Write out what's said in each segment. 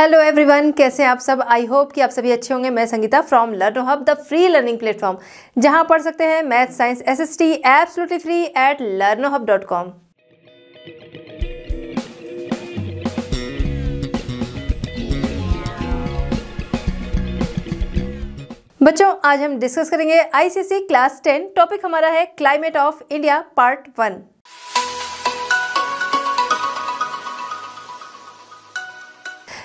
Hello everyone कैसे आप सब आई होप कि आप सभी अच्छे होंगे मैं Sangeeta from Learno Hub the free learning platform जहां पढ़ सकते हैं math science SST absolutely free at Learno Hub dot com बच्चों आज हम डिस्कस करेंगे आईसीसी क्लास टेन टॉपिक हमारा है climate of India part one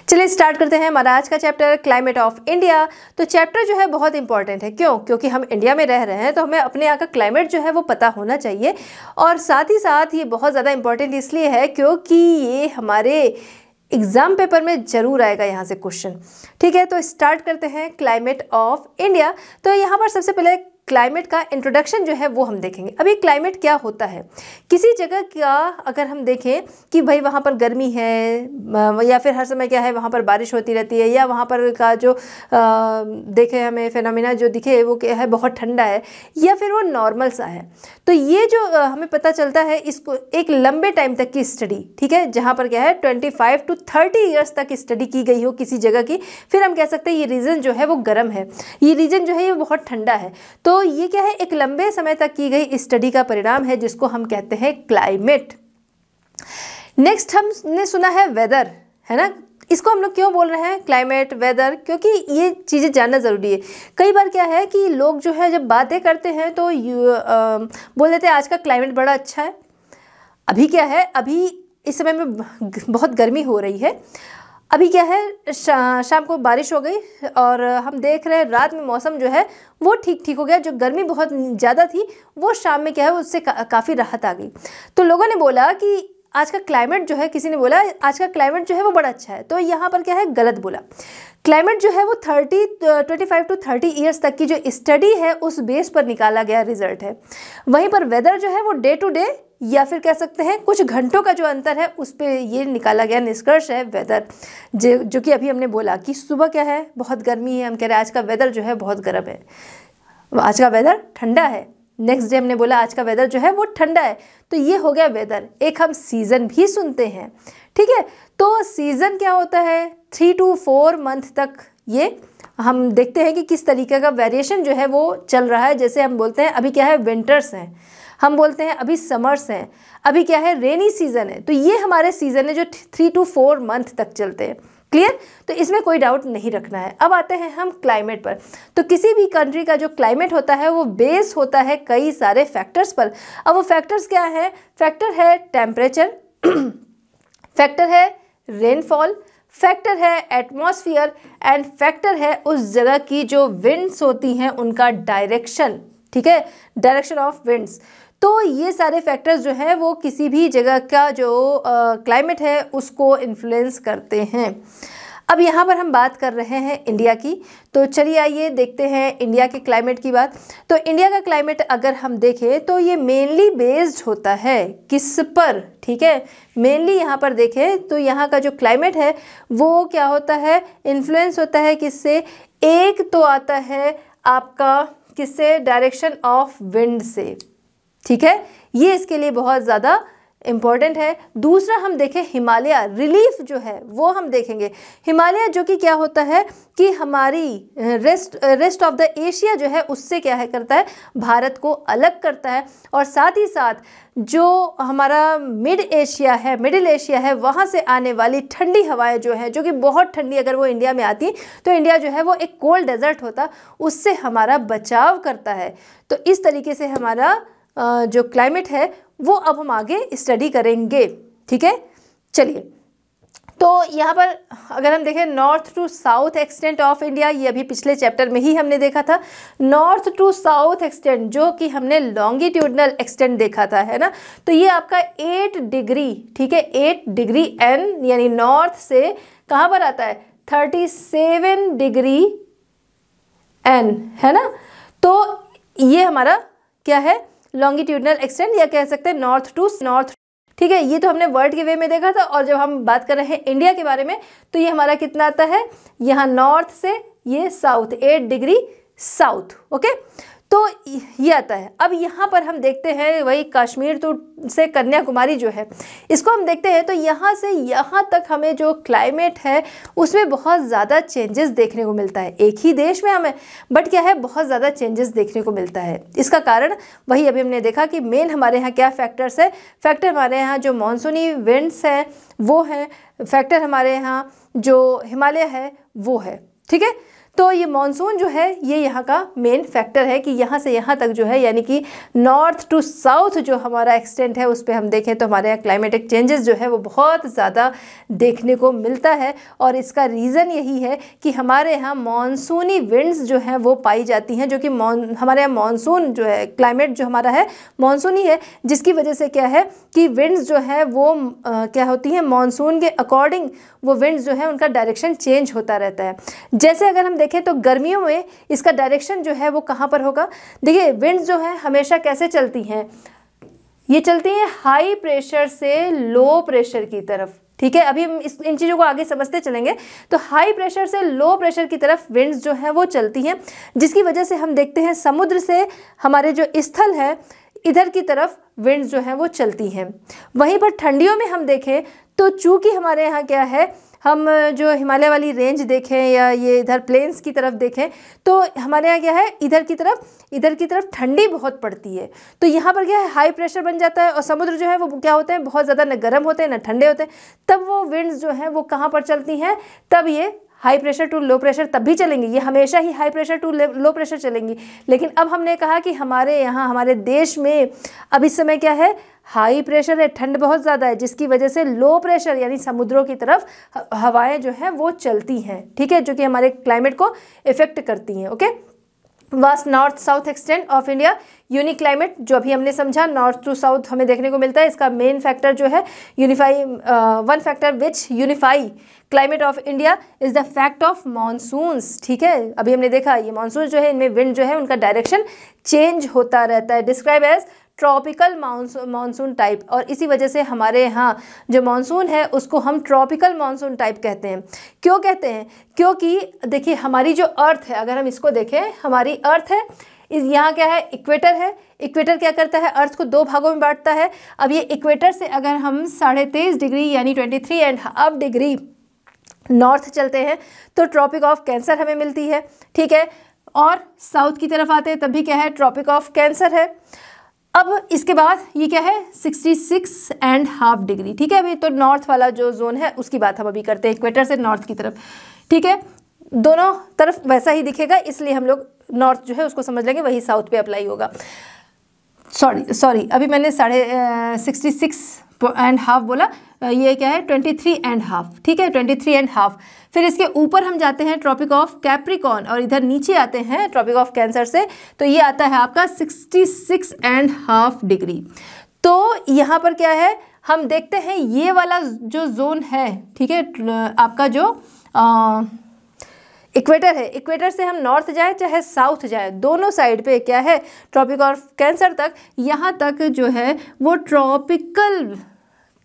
चलिए स्टार्ट करते हैं हमारा आज का चैप्टर क्लाइमेट ऑफ इंडिया तो चैप्टर जो है बहुत इंपॉर्टेंट है क्यों क्योंकि हम इंडिया में रह रहे हैं तो हमें अपने यहाँ का क्लाइमेट जो है वो पता होना चाहिए और साथ ही साथ ये बहुत ज़्यादा इंपॉर्टेंट इसलिए है क्योंकि ये हमारे एग्ज़ाम पेपर में ज़रूर आएगा यहाँ से क्वेश्चन ठीक है तो स्टार्ट करते हैं क्लाइमेट ऑफ इंडिया तो यहाँ पर सबसे पहले क्लाइमेट का इंट्रोडक्शन जो है वो हम देखेंगे अभी क्लाइमेट क्या होता है किसी जगह का अगर हम देखें कि भाई वहाँ पर गर्मी है या फिर हर समय क्या है वहाँ पर बारिश होती रहती है या वहाँ पर का जो देखे हमें फेनोमिना जो दिखे वो क्या है बहुत ठंडा है या फिर वो नॉर्मल सा है तो ये जो हमें पता चलता है इसको एक लंबे टाइम तक की स्टडी ठीक है जहाँ पर क्या है twenty five to thirty years तक स्टडी की गई हो किसी जगह की फिर हम कह सकते हैं ये रीजन जो है वो गर्म है ये रीजन जो है ये बहुत ठंडा है तो तो ये क्या है एक लंबे समय तक की गई स्टडी का परिणाम है जिसको हम कहते हैं क्लाइमेट नेक्स्ट हमने सुना है वेदर है ना इसको हम लोग क्यों बोल रहे हैं क्लाइमेट वेदर क्योंकि ये चीज़ें जानना ज़रूरी है कई बार क्या है कि लोग जो है जब बातें करते हैं तो यू बोल देते हैं आज का क्लाइमेट बड़ा अच्छा है अभी क्या है अभी इस समय में बहुत गर्मी हो रही है अभी क्या है शा, शाम को बारिश हो गई और हम देख रहे हैं रात में मौसम जो है वो ठीक ठीक हो गया जो गर्मी बहुत ज़्यादा थी वो शाम में क्या है उससे का, काफ़ी राहत आ गई तो लोगों ने बोला कि आज का क्लाइमेट जो है किसी ने बोला आज का क्लाइमेट जो है वो बड़ा अच्छा है तो यहाँ पर क्या है गलत बोला क्लाइमेट जो है वो thirty twenty five to thirty years तक की जो स्टडी है उस बेस पर निकाला गया रिजल्ट है वहीं पर वेदर जो है वो डे टू डे या फिर कह सकते हैं कुछ घंटों का जो अंतर है उस पर ये निकाला गया निष्कर्ष है वेदर जो जो कि अभी हमने बोला कि सुबह क्या है बहुत गर्मी है हम कह रहे हैं आज का वेदर जो है बहुत गर्म है आज का वेदर ठंडा है नेक्स्ट डे हमने बोला आज का वेदर जो है वो ठंडा है तो ये हो गया वेदर एक हम सीज़न भी सुनते हैं ठीक है तो सीज़न क्या होता है थ्री टू फोर मंथ तक ये हम देखते हैं कि किस तरीके का वेरिएशन जो है वो चल रहा है जैसे हम बोलते हैं अभी क्या है विंटर्स हैं हम बोलते हैं अभी समर्स हैं अभी क्या है रेनी सीज़न है तो ये हमारे सीज़न है जो थ्री टू फोर मंथ तक चलते हैं क्लियर तो इसमें कोई डाउट नहीं रखना है अब आते हैं हम क्लाइमेट पर तो किसी भी कंट्री का जो क्लाइमेट होता है वो बेस होता है कई सारे फैक्टर्स पर अब वो फैक्टर्स क्या है फैक्टर है टेम्परेचर फैक्टर है रेनफॉल फैक्टर है एटमॉस्फियर एंड फैक्टर है उस जगह की जो विंड्स होती हैं उनका डायरेक्शन ठीक है डायरेक्शन ऑफ विंड्स तो ये सारे फैक्टर्स जो हैं वो किसी भी जगह का जो क्लाइमेट है उसको इन्फ्लुएंस करते हैं अब यहाँ पर हम बात कर रहे हैं इंडिया की तो चलिए आइए देखते हैं इंडिया के क्लाइमेट की बात तो इंडिया का क्लाइमेट अगर हम देखें तो ये मेनली बेस्ड होता है किस पर ठीक है मेनली यहाँ पर देखें तो यहाँ का जो क्लाइमेट है वो क्या होता है इन्फ्लुएंस होता है किससे एक तो आता है आपका किससे डायरेक्शन ऑफ विंड से ठीक है ये इसके लिए बहुत ज़्यादा इम्पॉर्टेंट है दूसरा हम देखें हिमालय रिलीफ जो है वो हम देखेंगे हिमालय जो कि क्या होता है कि हमारी rest rest of the Asia जो है उससे क्या है करता है भारत को अलग करता है और साथ ही साथ जो हमारा मिड एशिया है मिडिल एशिया है वहाँ से आने वाली ठंडी हवाएं जो हैं जो कि बहुत ठंडी अगर वो इंडिया में आती तो इंडिया जो है वो एक कोल्ड डेजर्ट होता उससे हमारा बचाव करता है तो इस तरीके से हमारा जो क्लाइमेट है वो अब हम आगे स्टडी करेंगे ठीक है चलिए तो यहाँ पर अगर हम देखें north to south extent of India ये अभी पिछले चैप्टर में ही हमने देखा था नॉर्थ टू साउथ एक्सटेंट जो कि हमने लॉन्गिट्यूडनल एक्सटेंट देखा था है ना तो ये आपका एट डिग्री ठीक है एट डिग्री एन यानी नॉर्थ से कहाँ पर आता है थर्टी सेवन डिग्री एन है ना तो ये हमारा क्या है लॉन्गिट्यूडनल एक्सटेंड या कह सकते हैं नॉर्थ टू नॉर्थ ठीक है ये तो हमने वर्ल्ड के वे में देखा था और जब हम बात कर रहे हैं इंडिया के बारे में तो ये हमारा कितना आता है यहाँ नॉर्थ से ये south eight degree south okay तो ये आता है अब यहाँ पर हम देखते हैं वही कश्मीर तो से कन्याकुमारी जो है इसको हम देखते हैं तो यहाँ से यहाँ तक हमें जो क्लाइमेट है उसमें बहुत ज़्यादा चेंजेस देखने को मिलता है एक ही देश में हमें बट क्या है बहुत ज़्यादा चेंजेस देखने को मिलता है इसका कारण वही अभी हमने देखा कि मेन हमारे यहाँ क्या फैक्टर्स है फैक्टर हमारे यहाँ जो मानसूनी विंड्स हैं वो हैं फैक्टर हमारे यहाँ जो हिमालय है वो है ठीक है तो ये मानसून जो है ये यहाँ का मेन फैक्टर है कि यहाँ से यहाँ तक जो है यानी कि नॉर्थ टू साउथ जो हमारा एक्सटेंट है उस पर हम देखें तो हमारे यहाँ क्लाइमेटिक चेंजेस जो है वो बहुत ज़्यादा देखने को मिलता है और इसका रीज़न यही है कि हमारे यहाँ मानसूनी विंड्स जो हैं वो पाई जाती हैं जो कि हमारे यहाँ मानसून जो है क्लाइमेट जो हमारा है मानसूनी है जिसकी वजह से क्या है कि विंड्स जो है वो आ, क्या होती हैं मानसून के अकॉर्डिंग वो विंड्स जो है उनका डायरेक्शन चेंज होता रहता है जैसे अगर हम देखें तो गर्मियों में इसका डायरेक्शन जो है वो कहाँ पर होगा देखिए विंड जो है हमेशा कैसे चलती हैं ये चलती हैं हाई प्रेशर से लो प्रेशर की तरफ ठीक है अभी हम इस इन चीज़ों को आगे समझते चलेंगे तो हाई प्रेशर से लो प्रेशर की तरफ विंड्स जो हैं वो चलती हैं जिसकी वजह से हम देखते हैं समुद्र से हमारे जो स्थल है इधर की तरफ विंड्स जो हैं वो चलती हैं वहीं पर ठंडियों में हम देखें तो चूंकि हमारे यहाँ क्या है हम जो हिमालय वाली रेंज देखें या ये इधर प्लेन्स की तरफ देखें तो हमारे यहाँ क्या है इधर की तरफ इधर की तरफ ठंडी बहुत पड़ती है तो यहाँ पर क्या है हाई प्रेशर बन जाता है और समुद्र जो है वो क्या होते हैं बहुत ज़्यादा न गर्म होते हैं ना ठंडे होते हैं तब वो विंड्स जो हैं वो कहाँ पर चलती हैं तब ये high pressure to low pressure तब भी चलेंगी ये हमेशा ही high pressure to low pressure चलेंगी लेकिन अब हमने कहा कि हमारे यहाँ हमारे देश में अब इस समय क्या है हाई प्रेशर है ठंड बहुत ज़्यादा है जिसकी वजह से लो प्रेशर यानी समुद्रों की तरफ हवाएं जो हैं वो चलती हैं ठीक है जो कि हमारे क्लाइमेट को इफ़ेक्ट करती हैं okay vast north south extend of India unique climate जो अभी हमने समझा नॉर्थ टू साउथ हमें देखने को मिलता है इसका मेन फैक्टर जो है unify one factor which unify climate of India is the fact of monsoons ठीक है अभी हमने देखा ये मानसून जो है इनमें विंड जो है उनका डायरेक्शन चेंज होता रहता है describe as tropical monsoon type और इसी वजह से हमारे यहाँ जो मानसून है उसको हम ट्रॉपिकल मानसून टाइप कहते हैं क्यों कहते हैं क्योंकि देखिए हमारी जो अर्थ है अगर हम इसको देखें हमारी अर्थ है इस यहाँ क्या है इक्वेटर है इक्वेटर क्या करता है अर्थ को दो भागों में बांटता है अब ये इक्वेटर से अगर हम साढ़े तेईस डिग्री यानी twenty three and half degree north चलते हैं तो ट्रॉपिक ऑफ कैंसर हमें मिलती है ठीक है और साउथ की तरफ आते हैं तब भी क्या है ट्रॉपिक ऑफ कैंसर है अब इसके बाद ये क्या है 66 एंड हाफ डिग्री ठीक है अभी तो नॉर्थ वाला जो जोन है उसकी बात हम अभी करते हैं इक्वेटर से नॉर्थ की तरफ ठीक है दोनों तरफ वैसा ही दिखेगा इसलिए हम लोग नॉर्थ जो है उसको समझ लेंगे वही साउथ पे अप्लाई होगा सॉरी सॉरी अभी मैंने साढ़े सिक्सटी सिक्स एंड हाफ बोला ये क्या है ट्वेंटी थ्री एंड हाफ ठीक है ट्वेंटी थ्री एंड हाफ फिर इसके ऊपर हम जाते हैं ट्रॉपिक ऑफ कैप्रिकॉन और इधर नीचे आते हैं ट्रॉपिक ऑफ कैंसर से तो ये आता है आपका sixty six and half degree तो यहाँ पर क्या है हम देखते हैं ये वाला जो जोन है ठीक है आपका जो आ, इक्वेटर है इक्वेटर से हम नॉर्थ जाए चाहे साउथ जाए दोनों साइड पे क्या है ट्रॉपिक ऑफ कैंसर तक यहाँ तक जो है वो ट्रॉपिकल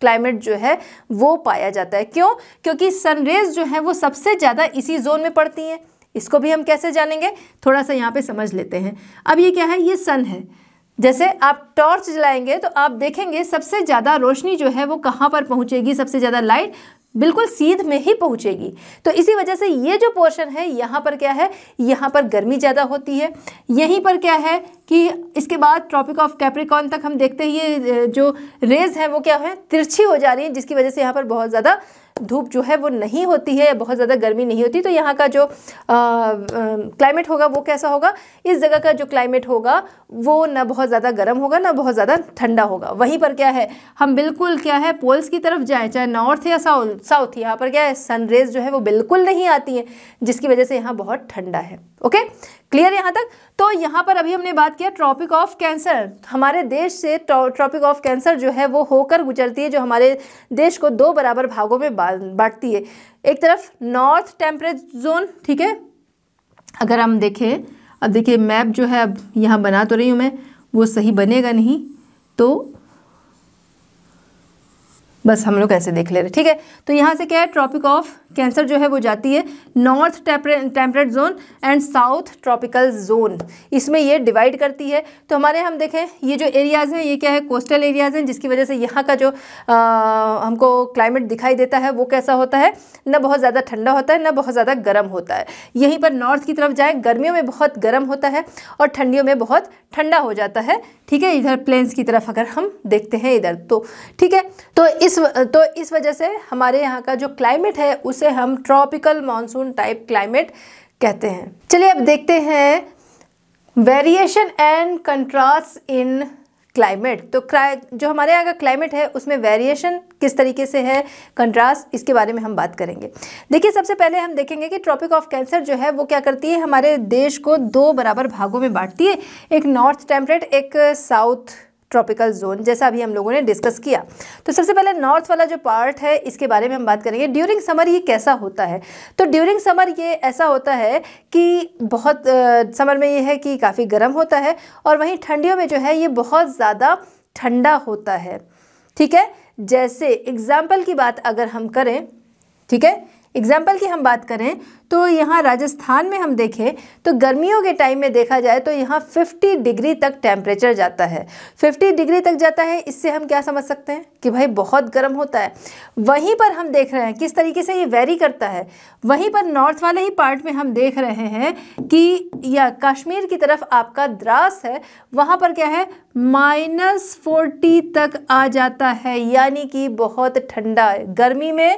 क्लाइमेट जो है वो पाया जाता है क्यों क्योंकि सनरेज जो है वो सबसे ज़्यादा इसी जोन में पड़ती हैं इसको भी हम कैसे जानेंगे थोड़ा सा यहाँ पे समझ लेते हैं अब ये क्या है ये सन है जैसे आप टॉर्च जलाएंगे तो आप देखेंगे सबसे ज़्यादा रोशनी जो है वो कहाँ पर पहुँचेगी सबसे ज़्यादा लाइट बिल्कुल सीध में ही पहुँचेगी तो इसी वजह से ये जो पोर्शन है यहाँ पर क्या है यहाँ पर गर्मी ज़्यादा होती है यहीं पर क्या है कि इसके बाद ट्रॉपिक ऑफ कैप्रिकॉन तक हम देखते ही ये जो रेज है वो क्या है तिरछी हो जा रही है जिसकी वजह से यहाँ पर बहुत ज़्यादा धूप जो है वो नहीं होती है बहुत ज़्यादा गर्मी नहीं होती तो यहाँ का जो क्लाइमेट होगा वो कैसा होगा इस जगह का जो क्लाइमेट होगा वो ना बहुत ज़्यादा गर्म होगा ना बहुत ज़्यादा ठंडा होगा वहीं पर क्या है हम बिल्कुल क्या है पोल्स की तरफ जाएँ चाहे नॉर्थ या साउथ साउथ यहाँ पर क्या है सनरेज जो है वो बिल्कुल नहीं आती हैं जिसकी वजह से यहाँ बहुत ठंडा है ओके क्लियर यहाँ तक तो यहाँ पर अभी हमने बात किया ट्रॉपिक ऑफ कैंसर हमारे देश से ट्रॉपिक ऑफ कैंसर जो है वो होकर गुजरती है जो हमारे देश को दो बराबर भागों में बांटती है एक तरफ नॉर्थ टेम्परेट जोन ठीक है अगर हम देखें अब देखिए मैप जो है अब यहाँ बना तो रही हूँ मैं वो सही बनेगा नहीं तो बस हम लोग ऐसे देख ले रहे ठीक है तो यहाँ से क्या है ट्रॉपिक ऑफ कैंसर जो है वो जाती है north temperate zone and south tropical zone इसमें ये डिवाइड करती है तो हमारे हम देखें ये जो एरियाज़ हैं ये क्या है कोस्टल एरियाज़ हैं जिसकी वजह से यहाँ का जो आ, हमको क्लाइमेट दिखाई देता है वो कैसा होता है ना बहुत ज़्यादा ठंडा होता है ना बहुत ज़्यादा गर्म होता है यहीं पर नॉर्थ की तरफ जाएँ गर्मियों में बहुत गर्म होता है और ठंडियों में बहुत ठंडा हो जाता है ठीक है इधर प्लेन्स की तरफ अगर हम देखते हैं इधर तो ठीक है तो इस तो इस वजह से हमारे यहाँ का जो क्लाइमेट है उस उसे हम ट्रॉपिकल मानसून टाइप क्लाइमेट कहते हैं चलिए अब देखते हैं variation and contrast in climate तो जो हमारे यहाँ का क्लाइमेट है उसमें वेरिएशन किस तरीके से है कंट्रास्ट इसके बारे में हम बात करेंगे देखिए सबसे पहले हम देखेंगे कि ट्रॉपिक ऑफ कैंसर जो है वो क्या करती है हमारे देश को दो बराबर भागों में बांटती है एक नॉर्थ टेम्परेट एक साउथ ट्रॉपिकल जोन जैसा अभी हम लोगों ने डिस्कस किया तो सबसे पहले नॉर्थ वाला जो पार्ट है इसके बारे में हम बात करेंगे ड्यूरिंग समर ये कैसा होता है तो ड्यूरिंग समर ये ऐसा होता है कि बहुत आ, समर में ये है कि काफ़ी गर्म होता है और वहीं ठंडियों में जो है ये बहुत ज़्यादा ठंडा होता है ठीक है जैसे एग्ज़ाम्पल की बात अगर हम करें ठीक है एग्जाम्पल की हम बात करें तो यहाँ राजस्थान में हम देखें तो गर्मियों के टाइम में देखा जाए तो यहाँ 50 डिग्री तक टेम्परेचर जाता है 50 डिग्री तक जाता है इससे हम क्या समझ सकते हैं कि भाई बहुत गर्म होता है वहीं पर हम देख रहे हैं किस तरीके से ये वेरी करता है वहीं पर नॉर्थ वाले ही पार्ट में हम देख रहे हैं कि या कश्मीर की तरफ आपका द्रास है वहाँ पर क्या है माइनस फोर्टी तक आ जाता है यानी कि बहुत ठंडा गर्मी में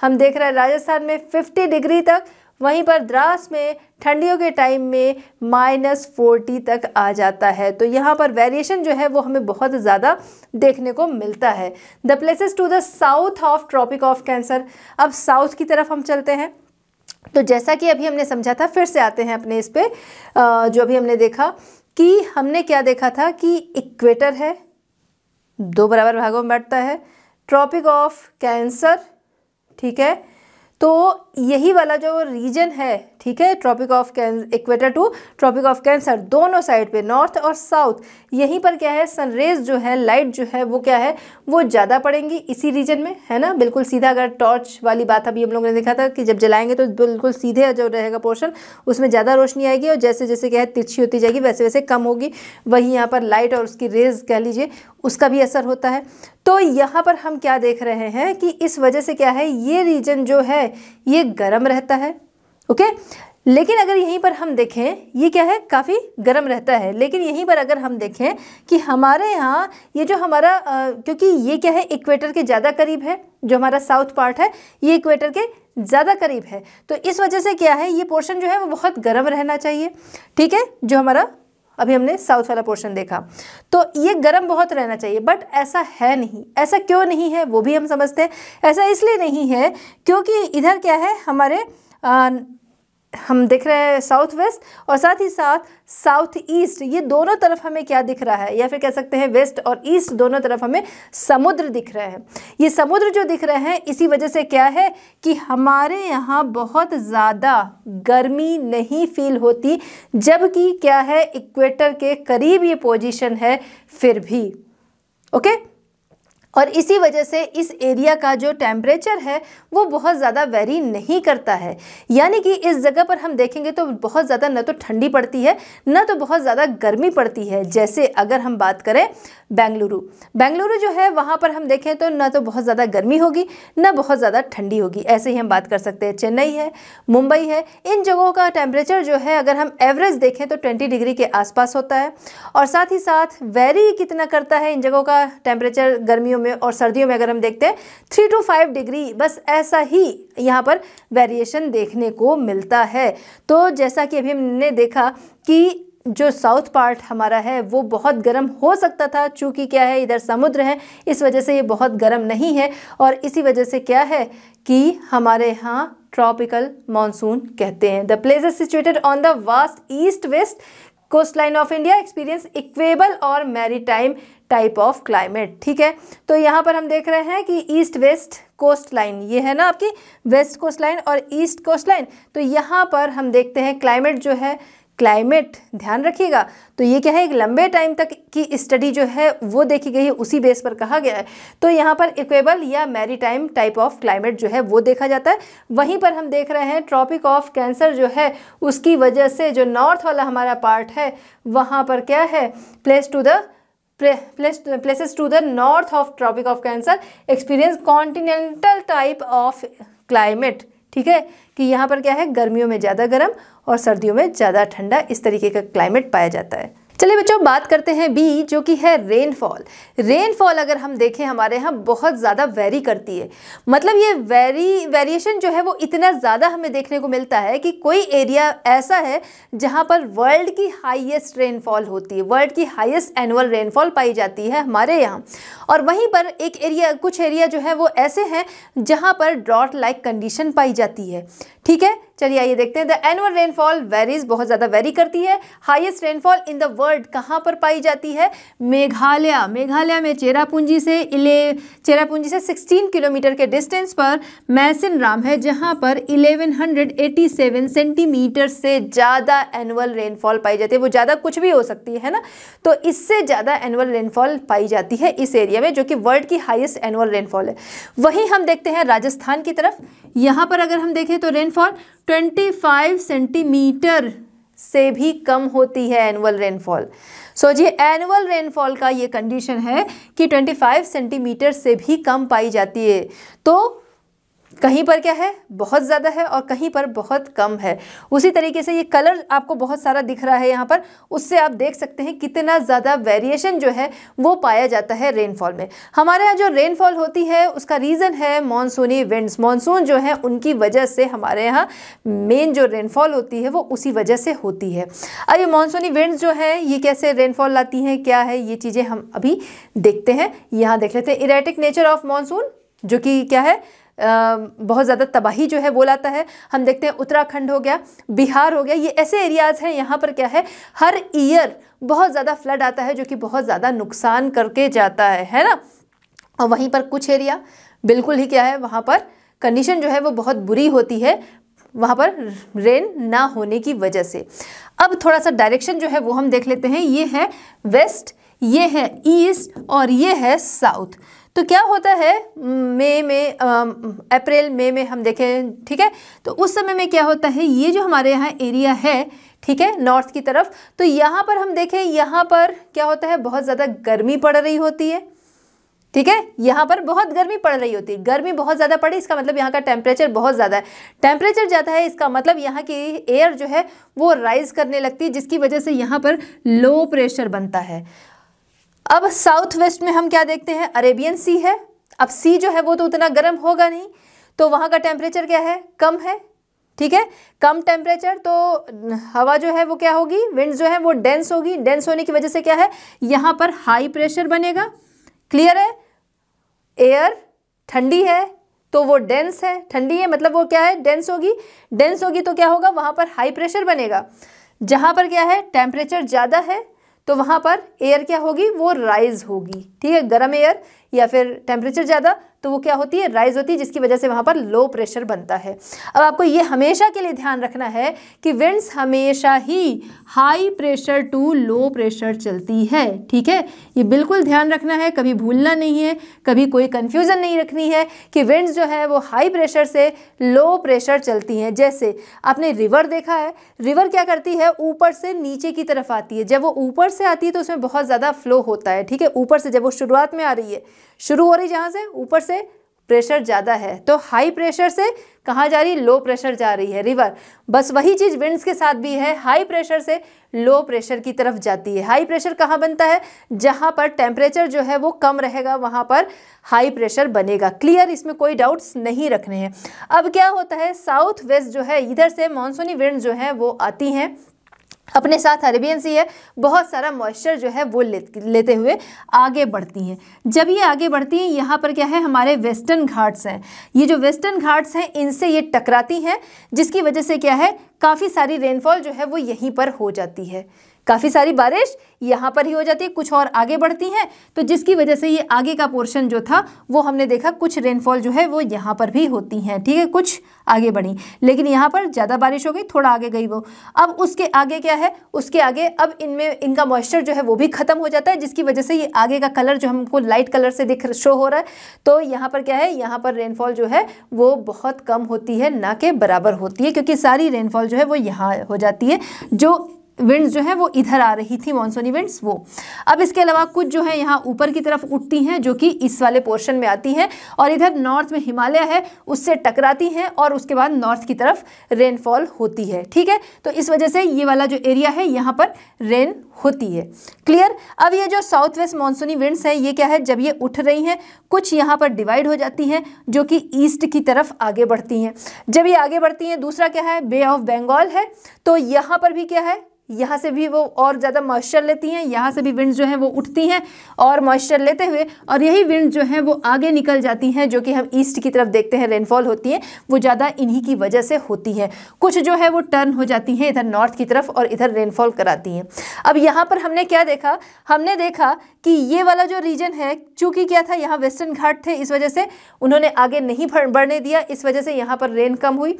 हम देख रहे हैं राजस्थान में 50 डिग्री तक वहीं पर द्रास में ठंडियों के टाइम में माइनस फोर्टी तक आ जाता है तो यहाँ पर वेरिएशन जो है वो हमें बहुत ज़्यादा देखने को मिलता है the places to the south of tropic of cancer अब साउथ की तरफ हम चलते हैं तो जैसा कि अभी हमने समझा था फिर से आते हैं अपने इस पर जो अभी हमने देखा कि हमने क्या देखा था कि इक्वेटर है दो बराबर भागों में बैठता है ट्रॉपिक ऑफ कैंसर ठीक है तो यही वाला जो रीजन है ठीक है tropic of cancer equator to tropic of cancer दोनों साइड पे नॉर्थ और साउथ यहीं पर क्या है सनरेज जो है लाइट जो है वो क्या है वो ज़्यादा पड़ेंगी इसी रीजन में है ना बिल्कुल सीधा अगर टॉर्च वाली बात अभी हम लोगों ने देखा था कि जब जलाएंगे तो बिल्कुल सीधे जो रहेगा पोर्शन उसमें ज़्यादा रोशनी आएगी और जैसे जैसे क्या है तिरछी होती जाएगी वैसे वैसे कम होगी वहीं यहाँ पर लाइट और उसकी रेज कह लीजिए उसका भी असर होता है तो यहाँ पर हम क्या देख रहे हैं कि इस वजह से क्या है ये रीजन जो है ये गर्म रहता है ओके लेकिन अगर यहीं पर हम देखें ये क्या है काफ़ी गर्म रहता है लेकिन यहीं पर अगर हम देखें कि हमारे यहाँ ये जो हमारा आ, क्योंकि ये क्या है इक्वेटर के ज़्यादा करीब है जो हमारा साउथ पार्ट है ये इक्वेटर के ज़्यादा करीब है तो इस वजह से क्या है ये पोर्शन जो है वो बहुत गर्म रहना चाहिए ठीक है जो हमारा अभी हमने साउथ वाला पोर्शन देखा तो ये गर्म बहुत रहना चाहिए बट ऐसा है नहीं ऐसा क्यों नहीं है वो भी हम समझते हैं ऐसा इसलिए नहीं है क्योंकि इधर क्या है हमारे हम देख रहे हैं साउथ वेस्ट और साथ ही साथ साउथ ईस्ट ये दोनों तरफ हमें क्या दिख रहा है या फिर कह सकते हैं वेस्ट और ईस्ट दोनों तरफ हमें समुद्र दिख रहे हैं ये समुद्र जो दिख रहे हैं इसी वजह से क्या है कि हमारे यहाँ बहुत ज़्यादा गर्मी नहीं फील होती जबकि क्या है इक्वेटर के करीब ये पोजिशन है फिर भी ओके okay? और इसी वजह से इस एरिया का जो टेम्परेचर है वो बहुत ज़्यादा वेरी नहीं करता है यानी कि इस जगह पर हम देखेंगे तो बहुत ज़्यादा न तो ठंडी पड़ती है न तो बहुत ज़्यादा गर्मी पड़ती है जैसे अगर हम बात करें बेंगलुरु बेंगलुरु जो है वहाँ पर हम देखें तो न तो बहुत ज़्यादा गर्मी होगी न बहुत ज़्यादा ठंडी होगी ऐसे ही हम बात कर सकते हैं चेन्नई है मुंबई है इन जगहों का टेम्परेचर जो है अगर हम एवरेज देखें तो ट्वेंटी डिग्री के आसपास होता है और साथ ही साथ वेरी कितना करता है इन जगहों का टेम्परेचर गर्मियों गर्मियों में और सर्दियों में अगर हम देखते हैं थ्री टू फाइव डिग्री बस ऐसा ही यहाँ पर वेरिएशन देखने को मिलता है तो जैसा कि अभी हमने देखा कि जो साउथ पार्ट हमारा है वो बहुत गर्म हो सकता था चूँकि क्या है इधर समुद्र है इस वजह से ये बहुत गर्म नहीं है और इसी वजह से क्या है कि हमारे यहाँ ट्रॉपिकल मानसून कहते हैं the place is situated on the vast east west coast line of India experience equable और मैरीटाइम टाइप ऑफ क्लाइमेट ठीक है तो यहाँ पर हम देख रहे हैं कि ईस्ट वेस्ट कोस्ट लाइन ये है ना आपकी वेस्ट कोस्ट लाइन और ईस्ट कोस्ट लाइन तो यहाँ पर हम देखते हैं क्लाइमेट जो है क्लाइमेट ध्यान रखिएगा तो ये क्या है एक लंबे टाइम तक की स्टडी जो है वो देखी गई है उसी बेस पर कहा गया है तो यहाँ पर इक्वेबल या मैरीटाइम टाइप ऑफ क्लाइमेट जो है वो देखा जाता है वहीं पर हम देख रहे हैं ट्रॉपिक ऑफ कैंसर जो है उसकी वजह से जो नॉर्थ वाला हमारा पार्ट है वहाँ पर क्या है place to the places to the north of tropic of cancer experience continental type of climate ठीक है कि यहाँ पर क्या है गर्मियों में ज़्यादा गर्म और सर्दियों में ज़्यादा ठंडा इस तरीके का क्लाइमेट पाया जाता है चलिए बच्चों बात करते हैं बी जो कि है रेनफॉल रेनफॉल अगर हम देखें हमारे यहाँ बहुत ज़्यादा वेरी करती है मतलब ये वेरी वेरिएशन जो है वो इतना ज़्यादा हमें देखने को मिलता है कि कोई एरिया ऐसा है जहाँ पर वर्ल्ड की हाईएस्ट रेनफॉल होती है वर्ल्ड की हाईएस्ट एनुअल रेनफॉल पाई जाती है हमारे यहाँ और वहीं पर एक एरिया कुछ एरिया जो है वो ऐसे हैं जहाँ पर ड्रॉट लाइक कंडीशन पाई जाती है ठीक है चलिए आइए देखते हैं द एनुअल रेनफॉल वेरीज बहुत ज़्यादा वेरी करती है highest rainfall in the world कहाँ पर पाई जाती है मेघालय मेघालय में चेरापूंजी से इले चेरापूंजी से 16 किलोमीटर के डिस्टेंस पर मैसिन राम है जहाँ पर 1187 सेंटीमीटर से ज़्यादा एनुअल रेनफॉल पाई जाती है वो ज़्यादा कुछ भी हो सकती है ना तो इससे ज़्यादा एनुअल रेनफॉल पाई जाती है इस एरिया में जो कि वर्ल्ड की हाइएस्ट एनुअल रेनफॉल है वहीं हम देखते हैं राजस्थान की तरफ यहाँ पर अगर हम देखें तो रेनफॉल 25 सेंटीमीटर से भी कम होती है एनुअल रेनफॉल सो जी एनुअल रेनफॉल का ये कंडीशन है कि 25 सेंटीमीटर से भी कम पाई जाती है तो कहीं पर क्या है बहुत ज़्यादा है और कहीं पर बहुत कम है उसी तरीके से ये कलर आपको बहुत सारा दिख रहा है यहाँ पर उससे आप देख सकते हैं कितना ज़्यादा वेरिएशन जो है वो पाया जाता है रेनफॉल में हमारे यहाँ जो रेनफॉल होती है उसका रीज़न है मानसूनी विंड्स मानसून जो है उनकी वजह से हमारे यहाँ मेन जो रेनफॉल होती है वो उसी वजह से होती है अब ये मानसूनी विंड्स जो है ये कैसे रेनफॉल लाती हैं क्या है ये चीज़ें हम अभी देखते हैं यहाँ देख लेते हैं इरेटिक नेचर ऑफ मानसून जो कि क्या है बहुत ज़्यादा तबाही जो है वो लाता है हम देखते हैं उत्तराखंड हो गया बिहार हो गया ये ऐसे एरियाज़ हैं यहाँ पर क्या है हर ईयर बहुत ज़्यादा फ्लड आता है जो कि बहुत ज़्यादा नुकसान करके जाता है है ना और वहीं पर कुछ एरिया बिल्कुल ही क्या है वहाँ पर कंडीशन जो है वो बहुत बुरी होती है वहाँ पर रेन ना होने की वजह से अब थोड़ा सा डायरेक्शन जो है वो हम देख लेते हैं ये है वेस्ट ये है ईस्ट और ये है साउथ तो क्या होता है मई में अप्रैल मई में हम देखें ठीक है तो उस समय में क्या होता है ये जो हमारे यहाँ एरिया है ठीक है नॉर्थ की तरफ तो यहाँ पर हम देखें यहाँ पर क्या होता है बहुत ज़्यादा गर्मी पड़ रही होती है ठीक है यहाँ पर बहुत गर्मी पड़ रही होती है गर्मी बहुत ज़्यादा पड़ी इसका मतलब यहाँ का टेम्परेचर बहुत ज़्यादा है टेम्परेचर ज़्यादा है इसका मतलब यहाँ की एयर जो है वो राइज़ करने लगती है जिसकी वजह से यहाँ पर लो प्रेशर बनता है अब साउथ वेस्ट में हम क्या देखते हैं अरेबियन सी है अब सी जो है वो तो उतना गर्म होगा नहीं तो वहाँ का टेम्परेचर क्या है कम है ठीक है कम टेम्परेचर तो हवा जो है वो क्या होगी विंड जो है वो डेंस होगी डेंस होने की वजह से क्या है यहाँ पर हाई प्रेशर बनेगा क्लियर है एयर ठंडी है तो वो डेंस है ठंडी है मतलब वो क्या है डेंस होगी डेंस होगी तो क्या होगा वहाँ पर हाई प्रेशर बनेगा जहाँ पर क्या है टेम्परेचर ज़्यादा है तो वहाँ पर एयर क्या होगी वो राइज होगी ठीक है गर्म एयर या फिर टेम्परेचर ज़्यादा तो वो क्या होती है राइज होती है जिसकी वजह से वहाँ पर लो प्रेशर बनता है अब आपको ये हमेशा के लिए ध्यान रखना है कि विंड्स हमेशा ही high pressure to low pressure चलती है ठीक है ये बिल्कुल ध्यान रखना है कभी भूलना नहीं है कभी कोई कन्फ्यूज़न नहीं रखनी है कि विंड्स जो है वो हाई प्रेशर से लो प्रेशर चलती हैं जैसे आपने रिवर देखा है रिवर क्या करती है ऊपर से नीचे की तरफ आती है जब वो ऊपर से आती है तो उसमें बहुत ज़्यादा फ्लो होता है ठीक है ऊपर से जब वो शुरुआत में आ रही है शुरू हो रही जहाँ से ऊपर से प्रेशर ज़्यादा है तो हाई प्रेशर से कहाँ जा रही लो प्रेशर जा रही है रिवर बस वही चीज़ विंड्स के साथ भी है हाई प्रेशर से लो प्रेशर की तरफ जाती है हाई प्रेशर कहाँ बनता है जहाँ पर टेम्परेचर जो है वो कम रहेगा वहाँ पर हाई प्रेशर बनेगा क्लियर इसमें कोई डाउट्स नहीं रखने हैं अब क्या होता है साउथ वेस्ट जो है इधर से मानसूनी विंड जो है वो आती हैं अपने साथ अरेबियन सी है बहुत सारा मॉइस्चर जो है वो ले, लेते हुए आगे बढ़ती हैं जब ये आगे बढ़ती हैं यहाँ पर क्या है हमारे वेस्टर्न घाट्स हैं ये जो वेस्टर्न घाट्स हैं इनसे ये टकराती हैं जिसकी वजह से क्या है काफ़ी सारी रेनफॉल जो है वो यहीं पर हो जाती है काफ़ी सारी बारिश यहाँ पर ही हो जाती है कुछ और आगे बढ़ती हैं तो जिसकी वजह से ये आगे का पोर्शन जो था वो हमने देखा कुछ रेनफॉल जो है वो यहाँ पर भी होती हैं ठीक है कुछ आगे बढ़ी लेकिन यहाँ पर ज़्यादा बारिश हो गई थोड़ा आगे गई वो अब उसके आगे क्या है उसके आगे अब इनमें इनका मॉइस्चर जो है वो भी ख़त्म हो जाता है जिसकी वजह से ये आगे का कलर जो हमको लाइट कलर से दिख शो हो रहा है तो यहाँ पर क्या है यहाँ पर रेनफॉल जो है वो बहुत कम होती है ना के बराबर होती है क्योंकि सारी रेनफॉल जो है वो यहाँ हो जाती है जो विंड्स जो है वो इधर आ रही थी मानसूनी विंड्स वो अब इसके अलावा कुछ जो है यहाँ ऊपर की तरफ उठती हैं जो कि इस वाले पोर्शन में आती हैं और इधर नॉर्थ में हिमालय है उससे टकराती हैं और उसके बाद नॉर्थ की तरफ रेनफॉल होती है ठीक है तो इस वजह से ये वाला जो एरिया है यहाँ पर रेन होती है क्लियर अब ये जो साउथ वेस्ट मानसूनी विंडस हैं ये क्या है जब ये उठ रही हैं कुछ यहाँ पर डिवाइड हो जाती हैं जो कि ईस्ट की तरफ आगे बढ़ती हैं जब ये आगे बढ़ती हैं दूसरा क्या है बे ऑफ बंगाल है तो यहाँ पर भी क्या है यहाँ से भी वो और ज़्यादा मॉइस्चर लेती हैं यहाँ से भी विंड जो है वो उठती हैं और मॉइस्चर लेते हुए और यही विंड जो है वो आगे निकल जाती हैं जो कि हम ईस्ट की तरफ देखते हैं रेनफॉल होती है वो ज़्यादा इन्हीं की वजह से होती है कुछ जो है वो टर्न हो जाती हैं इधर नॉर्थ की तरफ और इधर रेनफॉल कराती हैं अब यहाँ पर हमने क्या देखा हमने देखा कि ये वाला जो रीजन है चूँकि क्या था यहाँ वेस्टर्न घाट थे इस वजह से उन्होंने आगे नहीं बढ़ने दिया इस वजह से यहाँ पर रेन कम हुई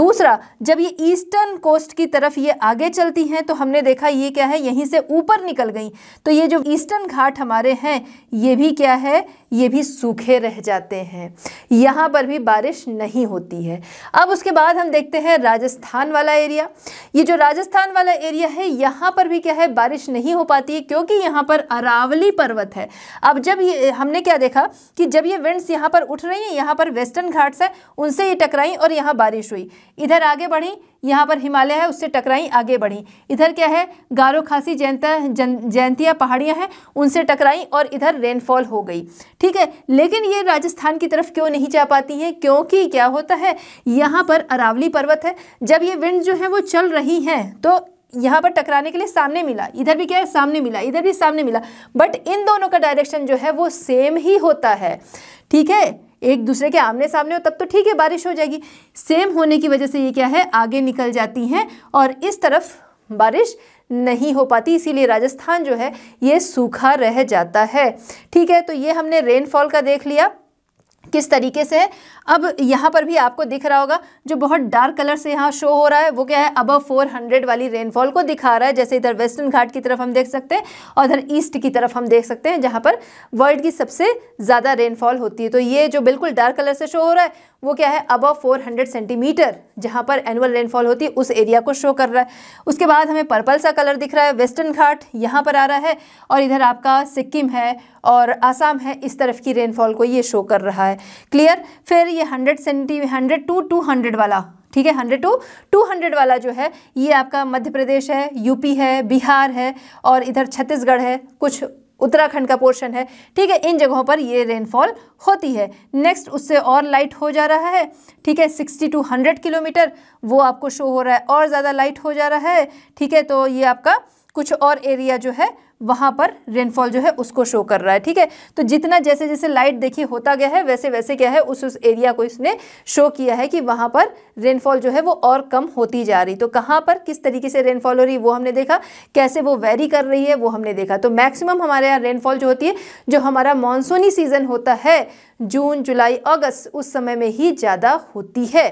दूसरा जब ये ईस्टर्न कोस्ट की तरफ ये आगे चलती हैं तो हमने देखा ये क्या है यहीं से ऊपर निकल गई तो ये जो ईस्टर्न घाट हमारे हैं ये भी क्या है ये भी सूखे रह जाते हैं यहाँ पर भी बारिश नहीं होती है अब उसके बाद हम देखते हैं राजस्थान वाला एरिया ये जो राजस्थान वाला एरिया है यहाँ पर भी क्या है बारिश नहीं हो पाती है क्योंकि यहाँ पर अरावली पर्वत है अब जब ये हमने क्या देखा कि जब ये विंड्स यहाँ पर उठ रही हैं यहाँ पर वेस्टर्न घाट्स हैं उनसे ये टकराई और यहाँ बारिश हुई इधर आगे बढ़ी यहाँ पर हिमालय है उससे टकराई आगे बढ़ी इधर क्या है गारो खासी जयंता जन जयंतिया पहाड़ियाँ हैं उनसे टकराई और इधर रेनफॉल हो गई ठीक है लेकिन ये राजस्थान की तरफ क्यों नहीं जा पाती हैं क्योंकि क्या होता है यहाँ पर अरावली पर्वत है जब ये विंड जो है वो चल रही हैं तो यहाँ पर टकराने के लिए सामने मिला इधर भी क्या है सामने मिला इधर भी सामने मिला बट इन दोनों का डायरेक्शन जो है वो सेम ही होता है ठीक है एक दूसरे के आमने सामने हो तब तो ठीक है बारिश हो जाएगी सेम होने की वजह से ये क्या है आगे निकल जाती हैं और इस तरफ बारिश नहीं हो पाती इसीलिए राजस्थान जो है ये सूखा रह जाता है ठीक है तो ये हमने रेनफॉल का देख लिया किस तरीके से है अब यहाँ पर भी आपको दिख रहा होगा जो बहुत डार्क कलर से यहाँ शो हो रहा है वो क्या है अबव 400 वाली रेनफॉल को दिखा रहा है जैसे इधर वेस्टर्न घाट की तरफ हम देख सकते हैं और इधर ईस्ट की तरफ हम देख सकते हैं जहाँ पर वर्ल्ड की सबसे ज़्यादा रेनफॉल होती है तो ये जो बिल्कुल डार्क कलर से शो हो रहा है वो क्या है अबव 400 सेंटीमीटर जहाँ पर एनुअल रेनफॉल होती है उस एरिया को शो कर रहा है उसके बाद हमें पर्पल सा कलर दिख रहा है वेस्टर्न घाट यहाँ पर आ रहा है और इधर आपका सिक्किम है और आसाम है इस तरफ की रेनफॉल को ये शो कर रहा है क्लियर फिर ये हंड्रेड सेंटी हंड्रेड टू टू हंड्रेड वाला ठीक है हंड्रेड टू टू हंड्रेड वाला जो है ये आपका मध्य प्रदेश है यूपी है बिहार है और इधर छत्तीसगढ़ है कुछ उत्तराखंड का पोर्शन है ठीक है इन जगहों पर ये रेनफॉल होती है नेक्स्ट उससे और लाइट हो जा रहा है ठीक है सिक्सटी टू हंड्रेड किलोमीटर वो आपको शो हो रहा है और ज़्यादा लाइट हो जा रहा है ठीक है तो ये आपका कुछ और एरिया जो है वहाँ पर रेनफॉल जो है उसको शो कर रहा है ठीक है तो जितना जैसे जैसे लाइट देखिए होता गया है वैसे वैसे क्या है उस उस एरिया को इसने शो किया है कि वहाँ पर रेनफॉल जो है वो और कम होती जा रही तो कहाँ पर किस तरीके से रेनफॉल हो रही वो हमने देखा कैसे वो वेरी कर रही है वो हमने देखा तो मैक्सिमम हमारे यहाँ रेनफॉल जो होती है जो हमारा मानसूनी सीज़न होता है जून जुलाई अगस्त उस समय में ही ज़्यादा होती है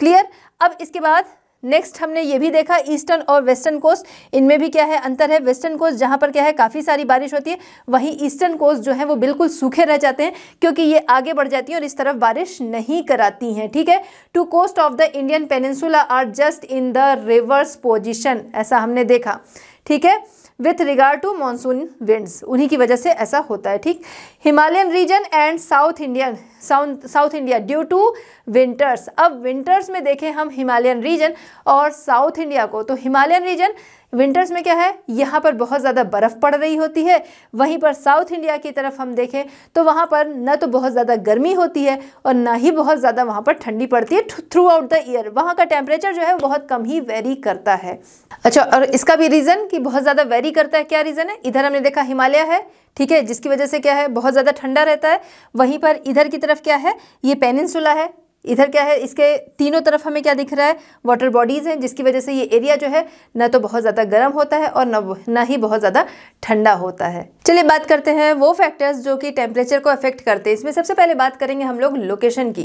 क्लियर अब इसके बाद नेक्स्ट हमने ये भी देखा ईस्टर्न और वेस्टर्न कोस्ट इनमें भी क्या है अंतर है वेस्टर्न कोस्ट जहाँ पर क्या है काफ़ी सारी बारिश होती है वहीं ईस्टर्न कोस्ट जो है वो बिल्कुल सूखे रह जाते हैं क्योंकि ये आगे बढ़ जाती हैं और इस तरफ बारिश नहीं कराती हैं ठीक है to coast of the Indian peninsula are just in the reverse position ऐसा हमने देखा ठीक है with regard to monsoon winds उन्हीं की वजह से ऐसा होता है ठीक Himalayan region and south Indian south India due to winters अब विंटर्स में देखें हम हिमालयन रीजन और साउथ इंडिया को तो हिमालयन रीजन विंटर्स में क्या है यहाँ पर बहुत ज़्यादा बर्फ़ पड़ रही होती है वहीं पर साउथ इंडिया की तरफ हम देखें तो वहाँ पर न तो बहुत ज़्यादा गर्मी होती है और ना ही बहुत ज़्यादा वहाँ पर ठंडी पड़ती है थ्रू आउट द ईयर वहाँ का टेम्परेचर जो है बहुत कम ही वेरी करता है अच्छा और इसका भी रीज़न कि बहुत ज़्यादा वेरी करता है क्या रीज़न है इधर हमने देखा हिमालय है ठीक है जिसकी वजह से क्या है बहुत ज़्यादा ठंडा रहता है वहीं पर इधर की तरफ क्या है ये पेनिनसुला है इधर क्या है इसके तीनों तरफ हमें क्या दिख रहा है वाटर बॉडीज़ हैं जिसकी वजह से ये एरिया जो है ना तो बहुत ज़्यादा गर्म होता है और ना ना ही बहुत ज़्यादा ठंडा होता है चलिए बात करते हैं वो फैक्टर्स जो कि टेम्परेचर को अफेक्ट करते हैं इसमें सबसे पहले बात करेंगे हम लोग लोकेशन की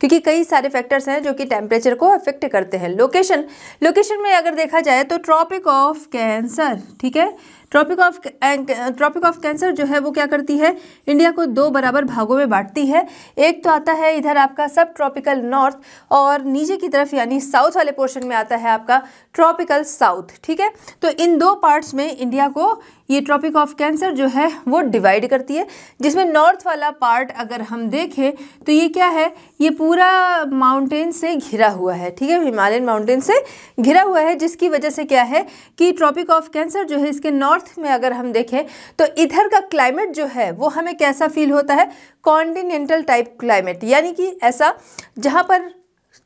क्योंकि कई सारे फैक्टर्स हैं जो कि टेम्परेचर को अफेक्ट करते हैं लोकेशन लोकेशन में अगर देखा जाए तो ट्रॉपिक ऑफ कैंसर ठीक है tropic of tropic of cancer जो है वो क्या करती है इंडिया को दो बराबर भागों में बांटती है एक तो आता है इधर आपका सब ट्रॉपिकल नॉर्थ और नीचे की तरफ यानी साउथ वाले पोर्शन में आता है आपका ट्रॉपिकल साउथ ठीक है तो इन दो पार्ट्स में इंडिया को ये ट्रॉपिक ऑफ कैंसर जो है वो डिवाइड करती है जिसमें नॉर्थ वाला पार्ट अगर हम देखें तो ये क्या है ये पूरा माउंटेन से घिरा हुआ है ठीक है हिमालयन माउंटेन से घिरा हुआ है जिसकी वजह से क्या है कि ट्रॉपिक ऑफ कैंसर जो है इसके नॉर्थ में अगर हम देखें तो इधर का क्लाइमेट जो है वो हमें कैसा फील होता है कॉन्टीनेंटल टाइप क्लाइमेट यानी कि ऐसा जहाँ पर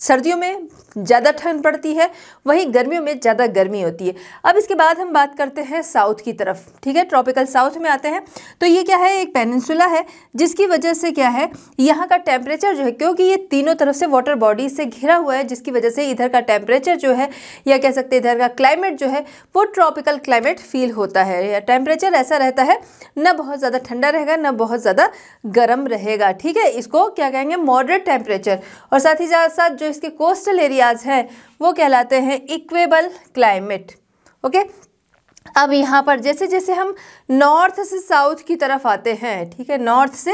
सर्दियों में ज़्यादा ठंड पड़ती है वहीं गर्मियों में ज़्यादा गर्मी होती है अब इसके बाद हम बात करते हैं साउथ की तरफ ठीक है ट्रॉपिकल साउथ में आते हैं तो ये क्या है एक पेनिनसुला है जिसकी वजह से क्या है यहाँ का टेम्परेचर जो है क्योंकि ये तीनों तरफ से वाटर बॉडीज से घिरा हुआ है जिसकी वजह से इधर का टेम्परेचर जो है या कह सकते हैं इधर का क्लाइमेट जो है वो ट्रॉपिकल क्लाइमेट फील होता है या टेम्परेचर ऐसा रहता है ना बहुत ज़्यादा ठंडा रहेगा ना बहुत ज़्यादा गर्म रहेगा ठीक है इसको क्या कहेंगे मॉडरेट टेम्परेचर और साथ ही साथ जो इसके कोस्टल एरियाज़ हैं वो कहलाते हैं इक्वेबल क्लाइमेट ओके अब यहाँ पर जैसे जैसे हम नॉर्थ से साउथ की तरफ आते हैं ठीक है नॉर्थ से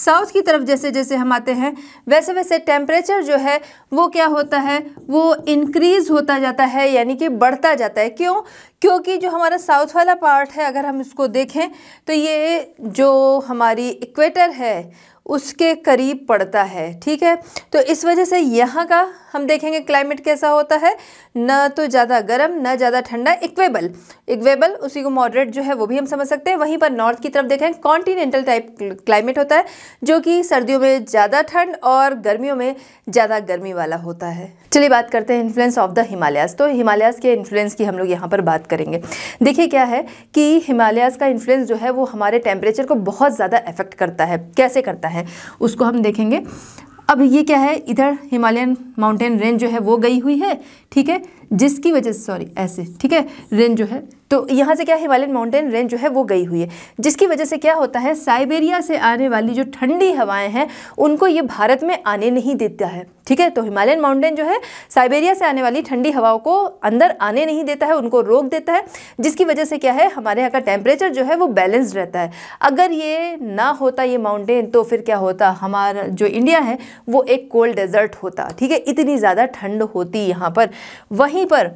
साउथ की तरफ जैसे जैसे हम आते हैं वैसे वैसे टेम्परेचर जो है वो क्या होता है वो इंक्रीज होता जाता है यानी कि बढ़ता जाता है क्यों क्योंकि जो हमारा साउथ वाला पार्ट है अगर हम इसको देखें तो ये जो हमारी इक्वेटर है उसके करीब पड़ता है ठीक है तो इस वजह से यहाँ का हम देखेंगे क्लाइमेट कैसा होता है ना तो ज़्यादा गर्म ना ज़्यादा ठंडा इक्वेबल इक्वेबल उसी को मॉडरेट जो है वो भी हम समझ सकते हैं वहीं पर नॉर्थ की तरफ देखें कॉन्टीनेंटल टाइप क्लाइमेट होता है जो कि सर्दियों में ज़्यादा ठंड और गर्मियों में ज़्यादा गर्मी वाला होता है चलिए बात करते हैं इन्फ्लुएंस ऑफ द हिमालयाज तो हिमालयाज के इन्फ्लुएंस की हम लोग यहाँ पर बात करेंगे देखिए क्या है कि हिमालयाज का इन्फ्लुएंस जो है वो हमारे टेम्परेचर को बहुत ज़्यादा इफेक्ट करता है कैसे करता है है उसको हम देखेंगे अब ये क्या है इधर हिमालयन माउंटेन रेंज जो है वो गई हुई है ठीक है जिसकी वजह से सॉरी ऐसे ठीक है रेंज जो है तो यहाँ से क्या हिमालयन माउंटेन रेंज जो है वो गई हुई है जिसकी वजह से क्या होता है साइबेरिया से आने वाली जो ठंडी हवाएं हैं उनको ये भारत में आने नहीं देता है ठीक है तो हिमालयन माउंटेन जो है साइबेरिया से आने वाली ठंडी हवाओं को अंदर आने नहीं देता है उनको रोक देता है जिसकी वजह से क्या है हमारे यहाँ का टेम्परेचर जो है वो बैलेंस्ड रहता है अगर ये ना होता ये माउंटेन तो फिर क्या होता हमारा जो इंडिया है वो एक कोल्ड डेजर्ट होता ठीक है इतनी ज़्यादा ठंड होती यहाँ पर वहीं वहीं पर